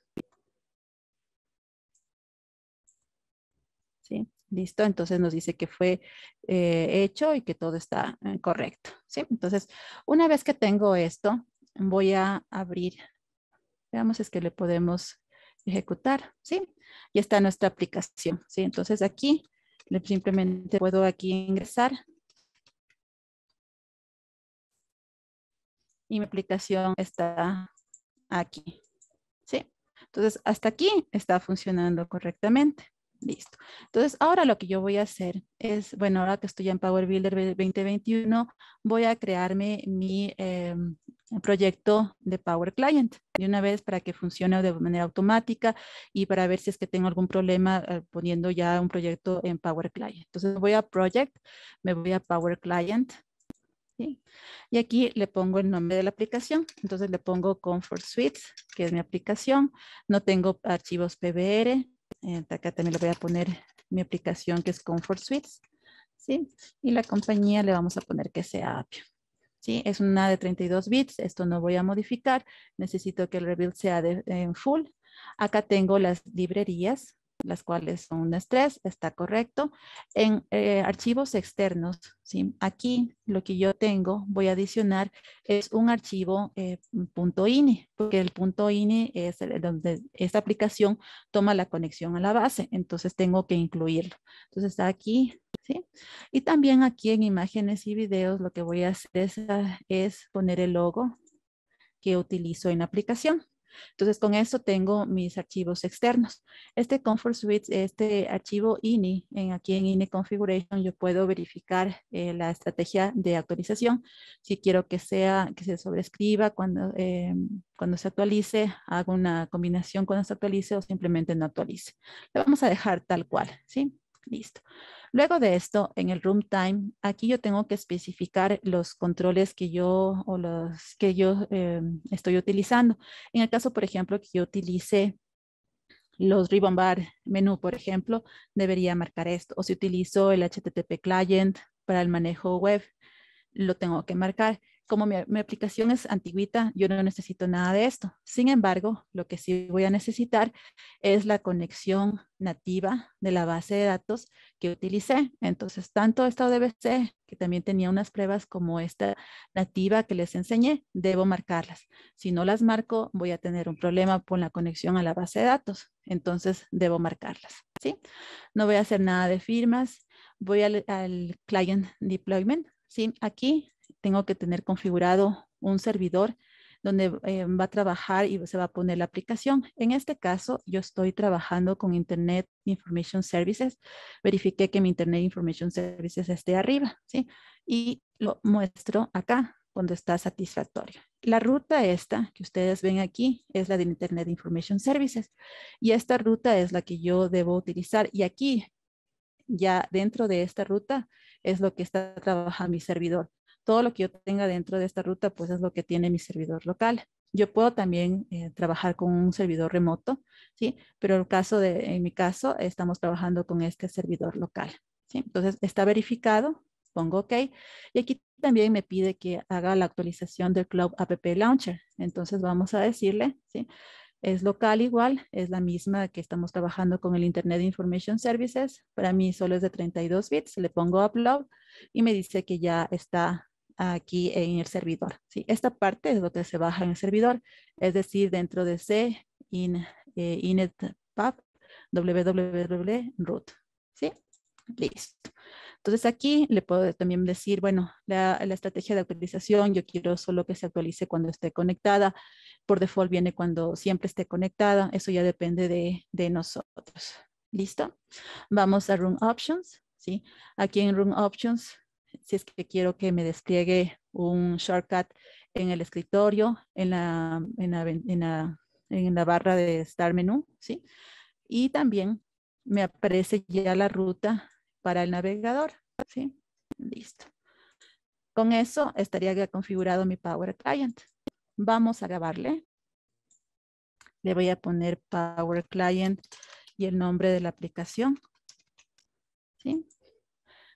¿Sí? Listo, entonces nos dice que fue eh, hecho y que todo está eh, correcto. ¿sí? Entonces, una vez que tengo esto, voy a abrir. Veamos es que le podemos ejecutar, ¿sí? Y está nuestra aplicación, ¿sí? Entonces aquí simplemente puedo aquí ingresar y mi aplicación está aquí, ¿sí? Entonces hasta aquí está funcionando correctamente. Listo. Entonces, ahora lo que yo voy a hacer es, bueno, ahora que estoy en Power Builder 2021, voy a crearme mi eh, proyecto de Power Client de una vez para que funcione de manera automática y para ver si es que tengo algún problema eh, poniendo ya un proyecto en Power Client. Entonces, voy a Project, me voy a Power Client. Y aquí le pongo el nombre de la aplicación, entonces le pongo Comfort Suite, que es mi aplicación. No tengo archivos PBR, eh, acá también le voy a poner mi aplicación que es Comfort Suites, ¿sí? Y la compañía le vamos a poner que sea Apio. ¿Sí? Es una de 32 bits, esto no voy a modificar, necesito que el rebuild sea en full. Acá tengo las librerías, las cuales son un estrés, está correcto. En eh, archivos externos, aquí lo que yo tengo, voy a adicionar, es un archivo eh, .ini, porque el .ini es donde esta aplicación toma la conexión a la base, entonces tengo que incluirlo. Entonces está aquí, ¿sí? Y también aquí en imágenes y videos lo que voy a hacer es, es poner el logo que utilizo en la aplicación. Entonces, con esto tengo mis archivos externos. Este Comfort Suite, este archivo INI, en, aquí en INI Configuration, yo puedo verificar eh, la estrategia de actualización. Si quiero que sea, que se sobrescriba cuando, em, cuando se actualice, hago una combinación cuando se actualice o simplemente no actualice. Le vamos a dejar tal cual, ¿sí? Listo. Luego de esto, en el runtime, aquí yo tengo que especificar los controles que yo o los que yo em, estoy utilizando. En el caso, por ejemplo, que yo utilice los ribbon bar menú, por ejemplo, debería marcar esto. O si utilizo el HTTP client para el manejo web, lo tengo que marcar como mi, aplicación es antiguita, yo no necesito nada de esto. Sin embargo, lo que sí voy a necesitar es la conexión nativa de la base de datos que utilicé. Entonces, tanto esta ODBC, que también tenía unas pruebas como esta nativa que les enseñé, debo marcarlas. Si no las marco, voy a tener un problema con la conexión a la base de datos. Entonces, debo marcarlas. ¿sí? No voy a hacer nada de firmas. Voy al, al client deployment. ¿sí? Aquí tengo que tener configurado un servidor donde eh, va a trabajar y se va a poner la aplicación. En este caso, yo estoy trabajando con Internet Information Services. Verifiqué que mi Internet Information Services esté arriba, ¿sí? Y lo muestro acá cuando está satisfactorio. La ruta esta que ustedes ven aquí es la de Internet Information Services y esta ruta es la que yo debo utilizar y aquí ya dentro de esta ruta es lo que está trabajando mi servidor todo lo que yo tenga dentro de esta ruta, pues es lo que tiene mi servidor local. Yo puedo también eh, trabajar con un servidor remoto, ¿sí? Pero el caso de, en mi caso, estamos trabajando con este servidor local, ¿sí? Entonces, está verificado, pongo OK. Y aquí también me pide que haga la actualización del Cloud App Launcher. Entonces, vamos a decirle, ¿sí? Es local igual, es la misma que estamos trabajando con el Internet Information Services. Para mí solo es de 32 bits, le pongo upload y me dice que ya está aquí en el servidor. ¿sí? Esta parte es lo que se baja en el servidor, es decir, dentro de C, in, eh, www root. ¿sí? Listo. Entonces aquí le puedo también decir, bueno, la, estrategia de actualización, yo quiero solo que se actualice cuando esté conectada. Por default viene cuando siempre esté conectada. Eso ya depende de, nosotros. ¿Listo? Vamos a Room Options. ¿sí? Aquí en Room Options si es que quiero que me despliegue un shortcut en el escritorio, en la, en la, en la, en la barra de Start Menú, ¿sí? Y también me aparece ya la ruta para el navegador, ¿sí? Listo. Con eso estaría ya configurado mi Power Client. Vamos a grabarle. Le voy a poner Power Client y el nombre de la aplicación. ¿Sí?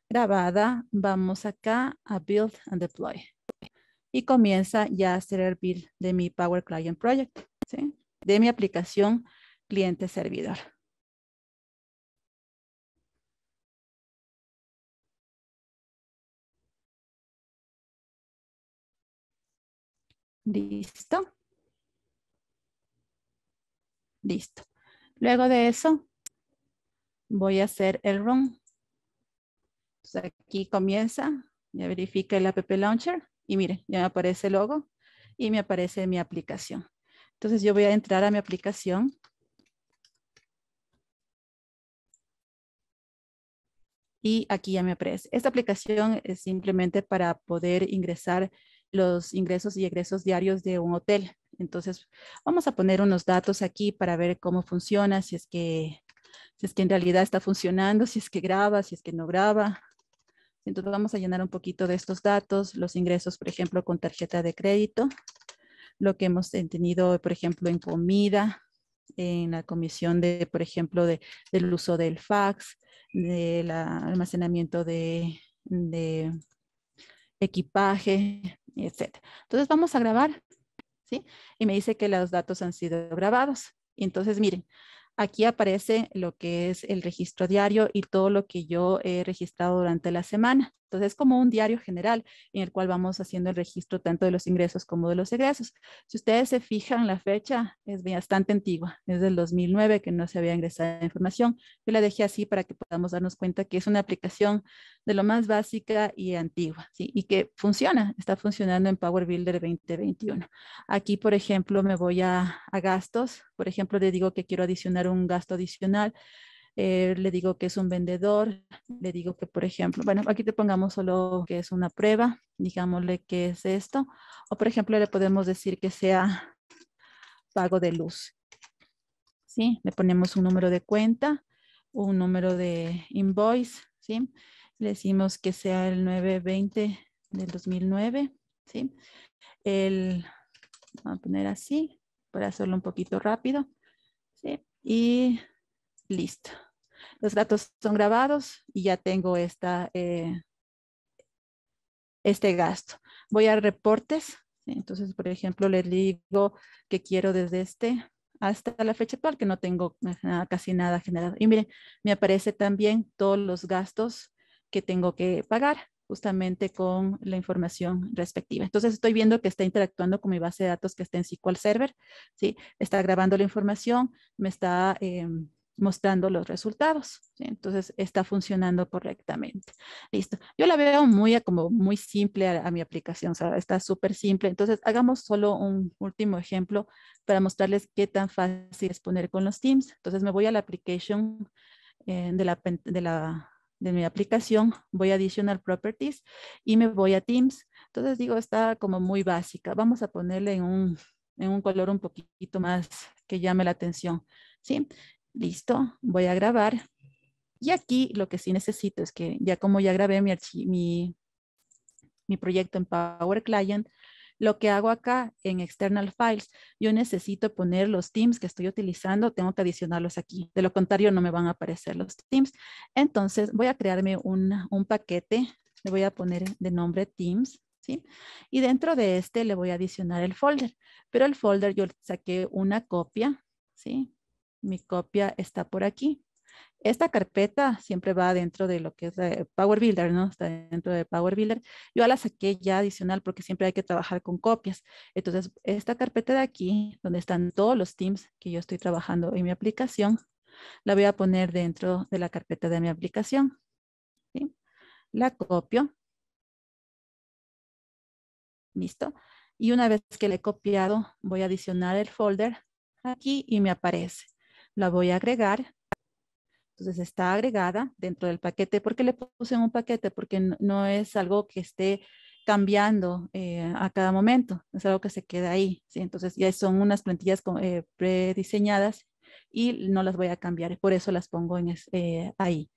grabada, vamos acá a Build and Deploy. Y comienza ya a hacer el build de mi Power Client Project,
de mi aplicación cliente-servidor. Listo. Listo. Luego de eso, voy
a hacer el run aquí comienza, ya verifica el app launcher y mire, ya me aparece el logo y me aparece mi aplicación. Entonces yo voy a entrar a mi aplicación. Y aquí ya me aparece. Esta aplicación es simplemente para poder ingresar los ingresos y egresos diarios de un hotel. Entonces vamos a poner unos datos aquí para ver cómo funciona, si es que, si es que en realidad está funcionando, si es que graba, si es que no graba. Entonces vamos a llenar un poquito de estos datos, los ingresos, por ejemplo, con tarjeta de crédito, lo que hemos tenido, por ejemplo, en comida, en la comisión de, por ejemplo, del uso del fax, del almacenamiento de, equipaje, etc. Entonces vamos a grabar, ¿sí? Y me dice que los datos han sido grabados. Y entonces, miren, Aquí aparece lo que es el registro diario y todo lo que yo he registrado durante la semana. Entonces, Es como un diario general en el cual vamos haciendo el registro tanto de los ingresos como de los egresos. Si ustedes se fijan, la fecha es bastante antigua, es del 2009 que no se había ingresado información. Yo la dejé así para que podamos darnos cuenta que es una aplicación de lo más básica y antigua, ¿sí? Y que funciona, está funcionando en Power Builder 2021. Aquí, por ejemplo, me voy a, a gastos, por ejemplo, le digo que quiero adicionar un gasto adicional eh, le digo que es un vendedor, le digo que, por ejemplo, bueno, aquí te pongamos solo que es una prueba, digámosle que es esto, o por ejemplo le podemos decir que sea pago de luz. ¿Sí? Le ponemos un número de cuenta, un número de invoice, ¿sí? Le decimos que sea el 920 del 2009, ¿sí? El, vamos a poner así, para hacerlo un poquito rápido, ¿sí? Y Listo. Los datos son grabados y ya tengo esta, eh, este gasto. Voy a reportes. Entonces, por ejemplo, le digo que quiero desde este hasta la fecha actual, que no tengo casi nada generado. Y miren, me aparece también todos los gastos que tengo que pagar justamente con la información respectiva. Entonces estoy viendo que está interactuando con mi base de datos que está en SQL Server, ¿sí? Está grabando la información, me está em, mostrando los resultados. Entonces está funcionando correctamente. Listo. Yo la veo muy como muy simple a, mi aplicación, o sea, está súper simple. Entonces hagamos solo un último ejemplo para mostrarles qué tan fácil es poner con los Teams. Entonces me voy a la application eh, de, la, de, la, de mi aplicación, voy a Additional Properties y me voy a Teams. Entonces digo, está como muy básica. Vamos a ponerle un, en un color un poquito más que llame la atención. ¿sí? Listo, voy a grabar. Y aquí lo que sí necesito es que ya como ya grabé mi, mi, mi proyecto en Power Client, lo que hago acá en External Files, yo necesito poner los teams que estoy utilizando, tengo que adicionarlos aquí. De lo contrario, no me van a aparecer los teams. Entonces, voy a crearme un, un paquete, le voy a poner de nombre teams, ¿sí? Y dentro de este le voy a adicionar el folder, pero el folder yo saqué una copia, ¿sí? mi copia está por aquí. Esta carpeta siempre va dentro de lo que es Power Builder, ¿no? Está dentro de Power Builder. Yo la saqué ya adicional porque siempre hay que trabajar con copias. Entonces, esta carpeta de aquí, donde están todos los teams que yo estoy trabajando en mi aplicación, la voy a poner dentro de la carpeta de mi aplicación. La copio. Listo. Y una vez que le he copiado, voy a adicionar el folder aquí y me aparece la voy a agregar. Entonces está agregada dentro del paquete. ¿Por qué le puse un paquete? Porque no es algo que esté cambiando eh, a cada momento, es algo que se queda ahí. ¿sí? Entonces ya son unas plantillas eh, prediseñadas y no las voy a cambiar, por eso las pongo en eh, ahí.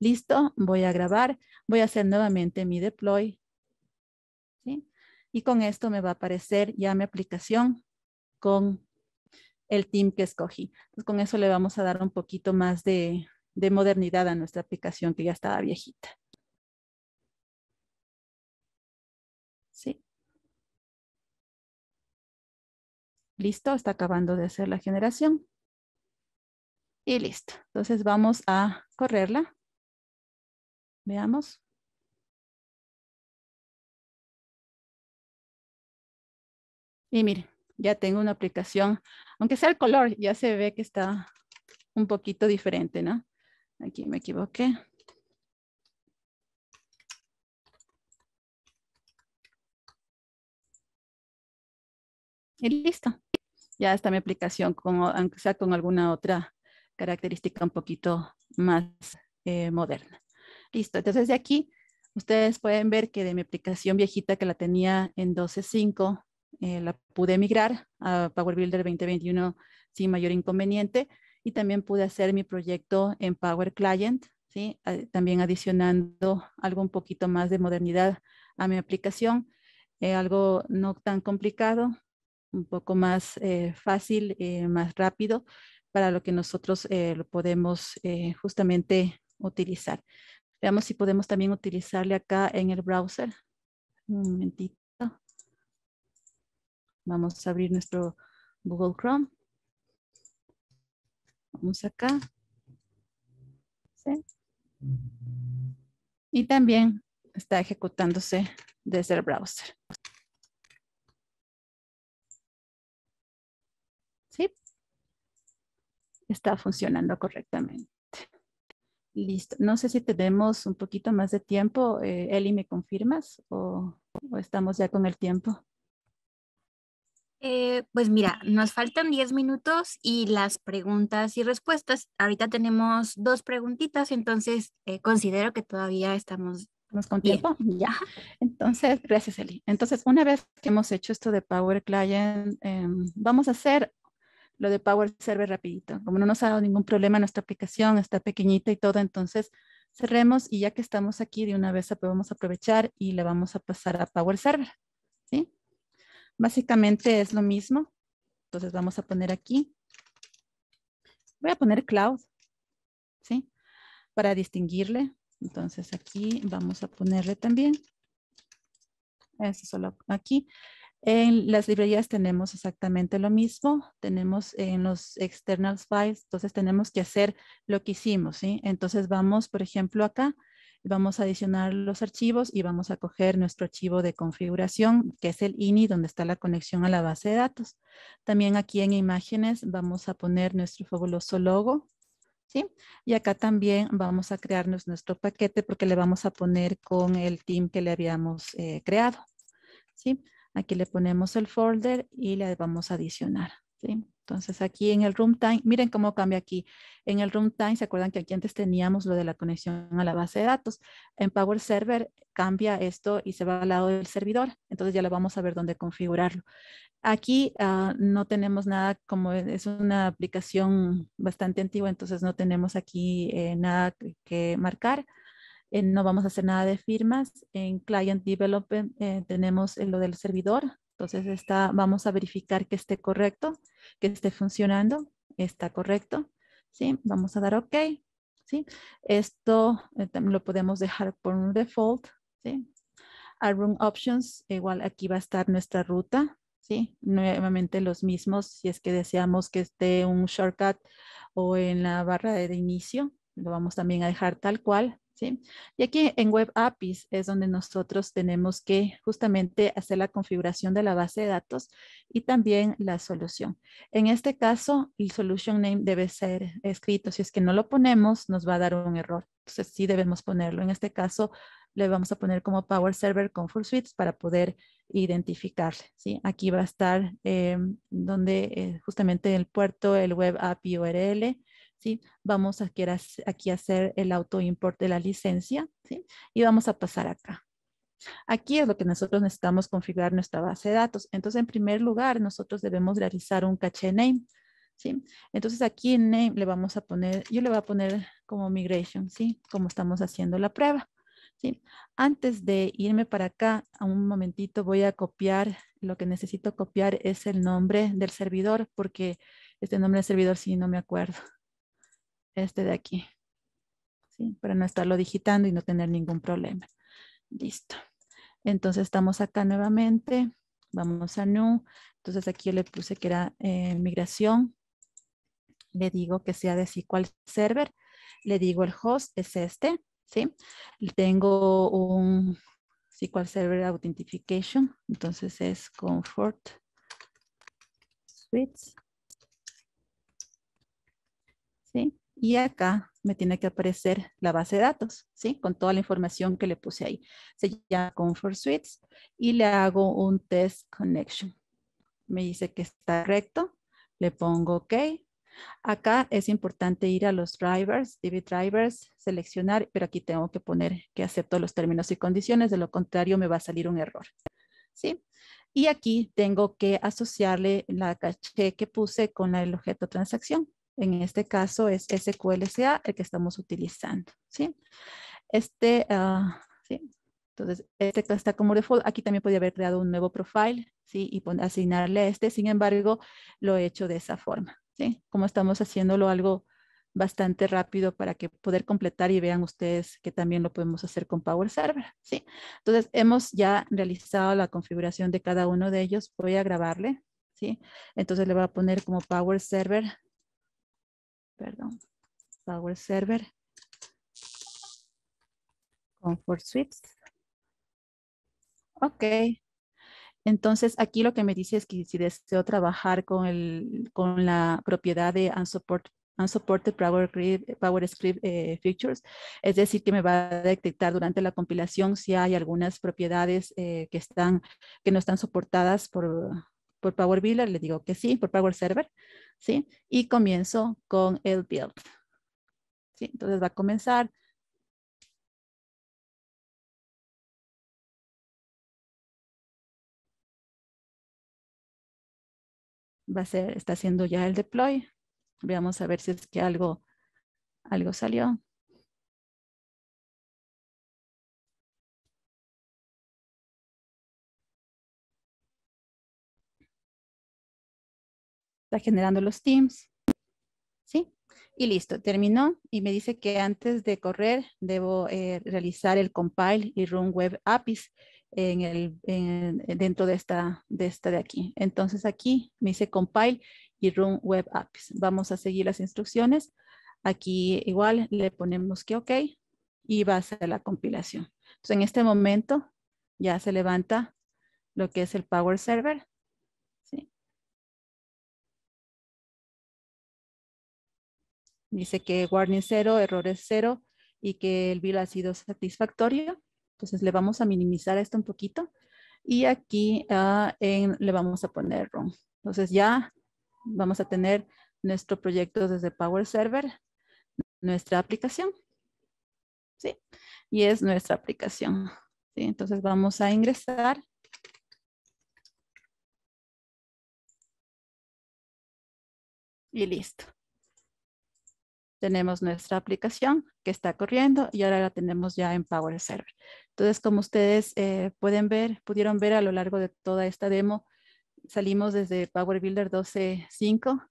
Listo, voy a grabar, voy a hacer nuevamente mi deploy. Y con esto me va a aparecer ya mi aplicación con el team que escogí. Entonces, con eso le vamos a dar un poquito más de, modernidad a
nuestra aplicación que ya estaba viejita. Sí. Listo, está acabando de hacer la generación. Y listo. Entonces vamos a correrla. Veamos. Y miren, ya tengo una aplicación
aunque sea el color, ya se ve que está un poquito diferente, ¿no? Aquí me
equivoqué. Y listo. Ya está mi
aplicación, con, aunque sea con alguna otra característica un poquito más eh, moderna. Listo, entonces de aquí ustedes pueden ver que de mi aplicación viejita que la tenía en 12.5 eh, la pude migrar a Power Builder 2021 sin mayor inconveniente y también pude hacer mi proyecto en Power Client, ¿sí? también adicionando algo un poquito más de modernidad a mi aplicación, eh, algo no tan complicado, un poco más eh, fácil, más rápido para lo que nosotros lo podemos justamente utilizar. Veamos si podemos también utilizarle acá en el browser. Un momentito. Vamos a abrir nuestro Google Chrome. Vamos acá. Y también está ejecutándose desde el
browser. ¿Sí? Está funcionando correctamente.
Listo. No sé si tenemos un poquito más de tiempo. Eh, Eli, ¿me confirmas? ¿O estamos ya con el tiempo?
Eh, pues mira, nos faltan 10 minutos y las preguntas y respuestas. Ahorita tenemos dos preguntitas, entonces eh, considero que todavía estamos...
con tiempo, ya. Entonces, gracias Eli. Entonces, una vez que hemos hecho esto de Power Client, em, vamos a hacer lo de Power Server rapidito. Como no nos ha dado ningún problema nuestra aplicación, está pequeñita y todo, entonces cerremos y ya que estamos aquí de una vez vamos a aprovechar y le vamos a pasar a Power Server. ¿Sí? Básicamente es lo mismo. Entonces vamos a poner aquí. Voy a poner cloud, ¿sí? Para distinguirle. Entonces aquí vamos a ponerle también. Eso solo aquí. En las librerías tenemos exactamente lo mismo, tenemos en los external files, entonces tenemos que hacer lo que hicimos, ¿sí? Entonces vamos, por ejemplo, acá vamos a adicionar los archivos y vamos a coger nuestro archivo de configuración, que es el INI, donde está la conexión a la base de datos. También aquí en imágenes vamos a poner nuestro fabuloso logo, ¿sí? Y acá también vamos a crearnos nuestro paquete porque le vamos a poner con el team que le habíamos eh, creado, ¿sí? Aquí le ponemos el folder y le vamos a adicionar, ¿sí? Entonces aquí en el room time, miren cómo cambia aquí. En el room time, ¿se acuerdan que aquí antes teníamos lo de la conexión a la base de datos? En Power Server cambia esto y se va al lado del servidor. Entonces ya lo vamos a ver dónde configurarlo. Aquí ah, no tenemos nada, como e, es una aplicación bastante antigua, entonces no tenemos aquí eh, nada que marcar. Eh, no vamos a hacer nada de firmas. En Client Development eh, tenemos lo del servidor, entonces, está, vamos a verificar que esté correcto, que esté funcionando, está correcto. ¿sí? Vamos a dar OK. ¿sí? Esto eh, lo podemos dejar por un default. ¿sí? A room options, igual aquí va a estar nuestra ruta. ¿sí? Nuevamente los mismos, si es que deseamos que esté un shortcut o en la barra de inicio, lo vamos también a dejar tal cual. Y aquí en Web APIs es donde nosotros tenemos que justamente hacer la configuración de la base de datos y también la solución. En este caso, el solution name debe ser escrito. Si es que no lo ponemos, nos va a dar un error. Entonces sí debemos ponerlo. En este caso, le vamos a poner como Power Server con Full Suites para poder identificarle. ¿sí? Aquí va a estar eh, donde eh, justamente el puerto, el web API URL, Vamos a aquí a hacer el autoimport de la licencia, Y vamos a pasar acá. Aquí es lo que nosotros necesitamos configurar nuestra base de datos. Entonces, en primer lugar, nosotros debemos realizar un caché name, Entonces, aquí en name le vamos a poner, yo le voy a poner como migration, Como estamos haciendo la prueba. Antes de irme para acá, a un momentito voy a copiar, lo que necesito copiar es el nombre del servidor, porque este nombre del servidor sí no me acuerdo este de aquí, ¿sí? Para no estarlo digitando y no tener ningún problema. Listo. Entonces estamos acá nuevamente, vamos a New, entonces aquí yo le puse que era eh, migración, le digo que sea de SQL Server, le digo el host es este, ¿sí? Tengo un SQL Server Authentication, entonces es Comfort Suites y acá me tiene que aparecer la base de datos, ¿sí? Con toda la información que le puse ahí. Se llama Comfort Suites y le hago un test connection. Me dice que está recto, le pongo OK. Acá es importante ir a los drivers, DB drivers, seleccionar, pero aquí tengo que poner que acepto los términos y condiciones, de lo contrario me va a salir un error, ¿sí? Y aquí tengo que asociarle la caché que puse con el objeto transacción. En este caso es SQLCA el que estamos utilizando, ¿sí? Este, ah, ¿sí? Entonces, este está como default. Aquí también podría haber creado un nuevo profile, ¿sí? Y asignarle este. Sin embargo, lo he hecho de esa forma, ¿sí? Como estamos haciéndolo algo bastante rápido para que poder completar y vean ustedes que también lo podemos hacer con Power Server, ¿sí? Entonces, hemos ya realizado la configuración de cada uno de ellos. Voy a grabarle, ¿sí? Entonces, le voy a poner como Power
Server perdón, Power Server, Comfort Ok.
Entonces aquí lo que me dice es que si deseo trabajar con, la propiedad de Unsupported PowerScript, Script eh, Features, es decir, que me va a detectar durante la compilación si hay algunas propiedades eh, que, están, que no están soportadas por, por Power Builder, le digo que sí, por Power Server.
¿sí? Y comienzo con el build. Entonces va a comenzar. Va a ser, está haciendo ya el deploy. Veamos a ver si es que algo, algo salió. generando los teams, ¿sí? Y listo, terminó y me dice que antes de correr
debo eh, realizar el compile y run web APIs en el, dentro de esta, de esta de aquí. Entonces aquí me dice compile y run web apps. Vamos a seguir las instrucciones. Aquí igual le ponemos que ok y va a hacer la compilación. Entonces en este momento ya se levanta
lo que es el Power Server Dice que warning cero, errores cero y
que el bill ha sido satisfactorio. Entonces le vamos a minimizar esto un poquito y aquí ah, le vamos a poner wrong. Entonces ya vamos a tener nuestro proyecto desde Power Server, nuestra aplicación.
¿Sí? Y es nuestra aplicación. Entonces vamos a ingresar. Y listo tenemos nuestra aplicación que está corriendo
y ahora la tenemos ya en Power Server. Entonces, como ustedes eh, pueden ver, pudieron ver a lo largo de toda esta demo, salimos desde Power Builder 12.5,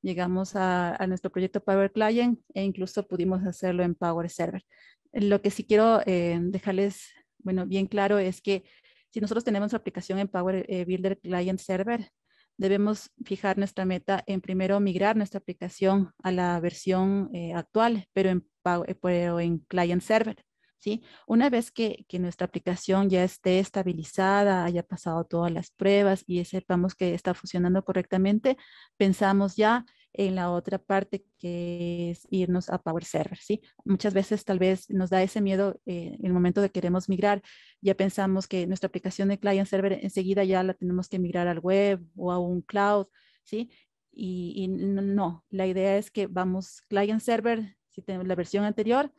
llegamos a, nuestro proyecto Power Client e incluso pudimos hacerlo en Power Server. Lo que sí quiero eh, dejarles bueno, bien claro es que si nosotros tenemos la aplicación en Power eh, Builder Client Server, debemos fijar nuestra meta en primero migrar nuestra aplicación a la versión eh, actual, pero en, eh, pero en client server. ¿sí? Una vez que, que, nuestra aplicación ya esté estabilizada, haya pasado todas las pruebas y sepamos que está funcionando correctamente, pensamos ya en la otra parte que es irnos a Power Server, ¿sí? Muchas veces tal vez nos da ese miedo en eh, el momento de queremos migrar, ya pensamos que nuestra aplicación de client server enseguida ya la tenemos que migrar al web o a un cloud, ¿sí? Y, y no, la idea es que vamos client server, si tenemos la versión anterior,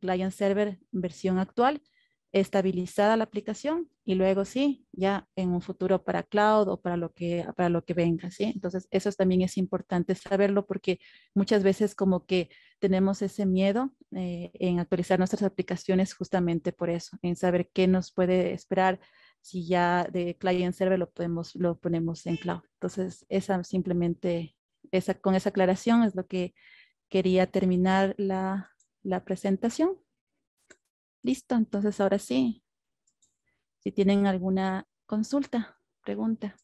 client server versión actual estabilizada la aplicación y luego sí, ya en un futuro para cloud o para lo que, para lo que venga, ¿sí? Entonces, eso también es importante saberlo porque muchas veces como que tenemos ese miedo eh, en actualizar nuestras aplicaciones justamente por eso, en saber qué nos puede esperar si ya de client server lo podemos, lo ponemos en cloud. Entonces, esa simplemente, esa, con esa aclaración es lo que quería terminar la, la presentación. Listo, entonces ahora sí. Si tienen alguna consulta, pregunta.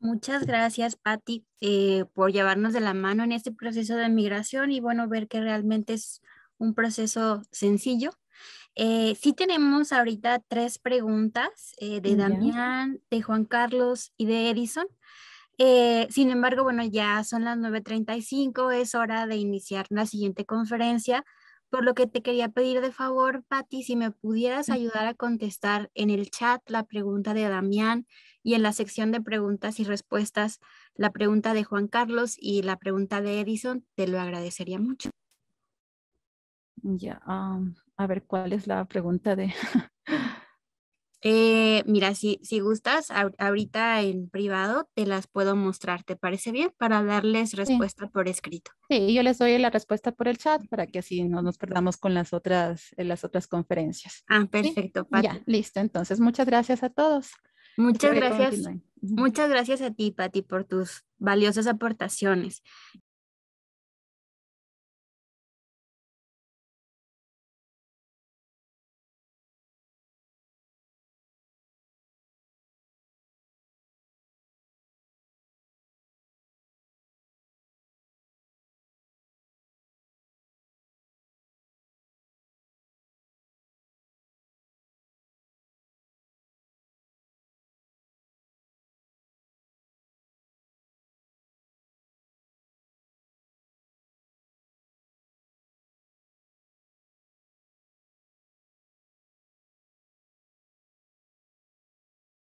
Muchas gracias, Patti, eh, por llevarnos de la mano en este proceso de migración y bueno, ver que realmente es un proceso sencillo. Eh, sí tenemos ahorita tres preguntas eh, de Damián, de Juan Carlos y de Edison. sin embargo, bueno, ya son las 9.35, es hora de iniciar la siguiente conferencia. Por lo que te quería pedir de favor, Patti, si me pudieras ayudar a contestar en el chat la pregunta de Damián y en la sección de preguntas y respuestas la pregunta de Juan Carlos y la pregunta de Edison, te lo agradecería mucho. Ya, a ver, ¿cuál es la pregunta de... Eh, mira, si, si gustas, ahorita en privado te las puedo mostrar, ¿te parece bien? Para darles respuesta por escrito.
Sí, yo les doy la respuesta por el chat para que así no nos perdamos
con las otras, las otras conferencias. Ah, perfecto, Patti. Ya,
listo. Entonces, muchas gracias a todos. Muchas gracias.
Muchas gracias a ti, Patti, por tus valiosas
aportaciones.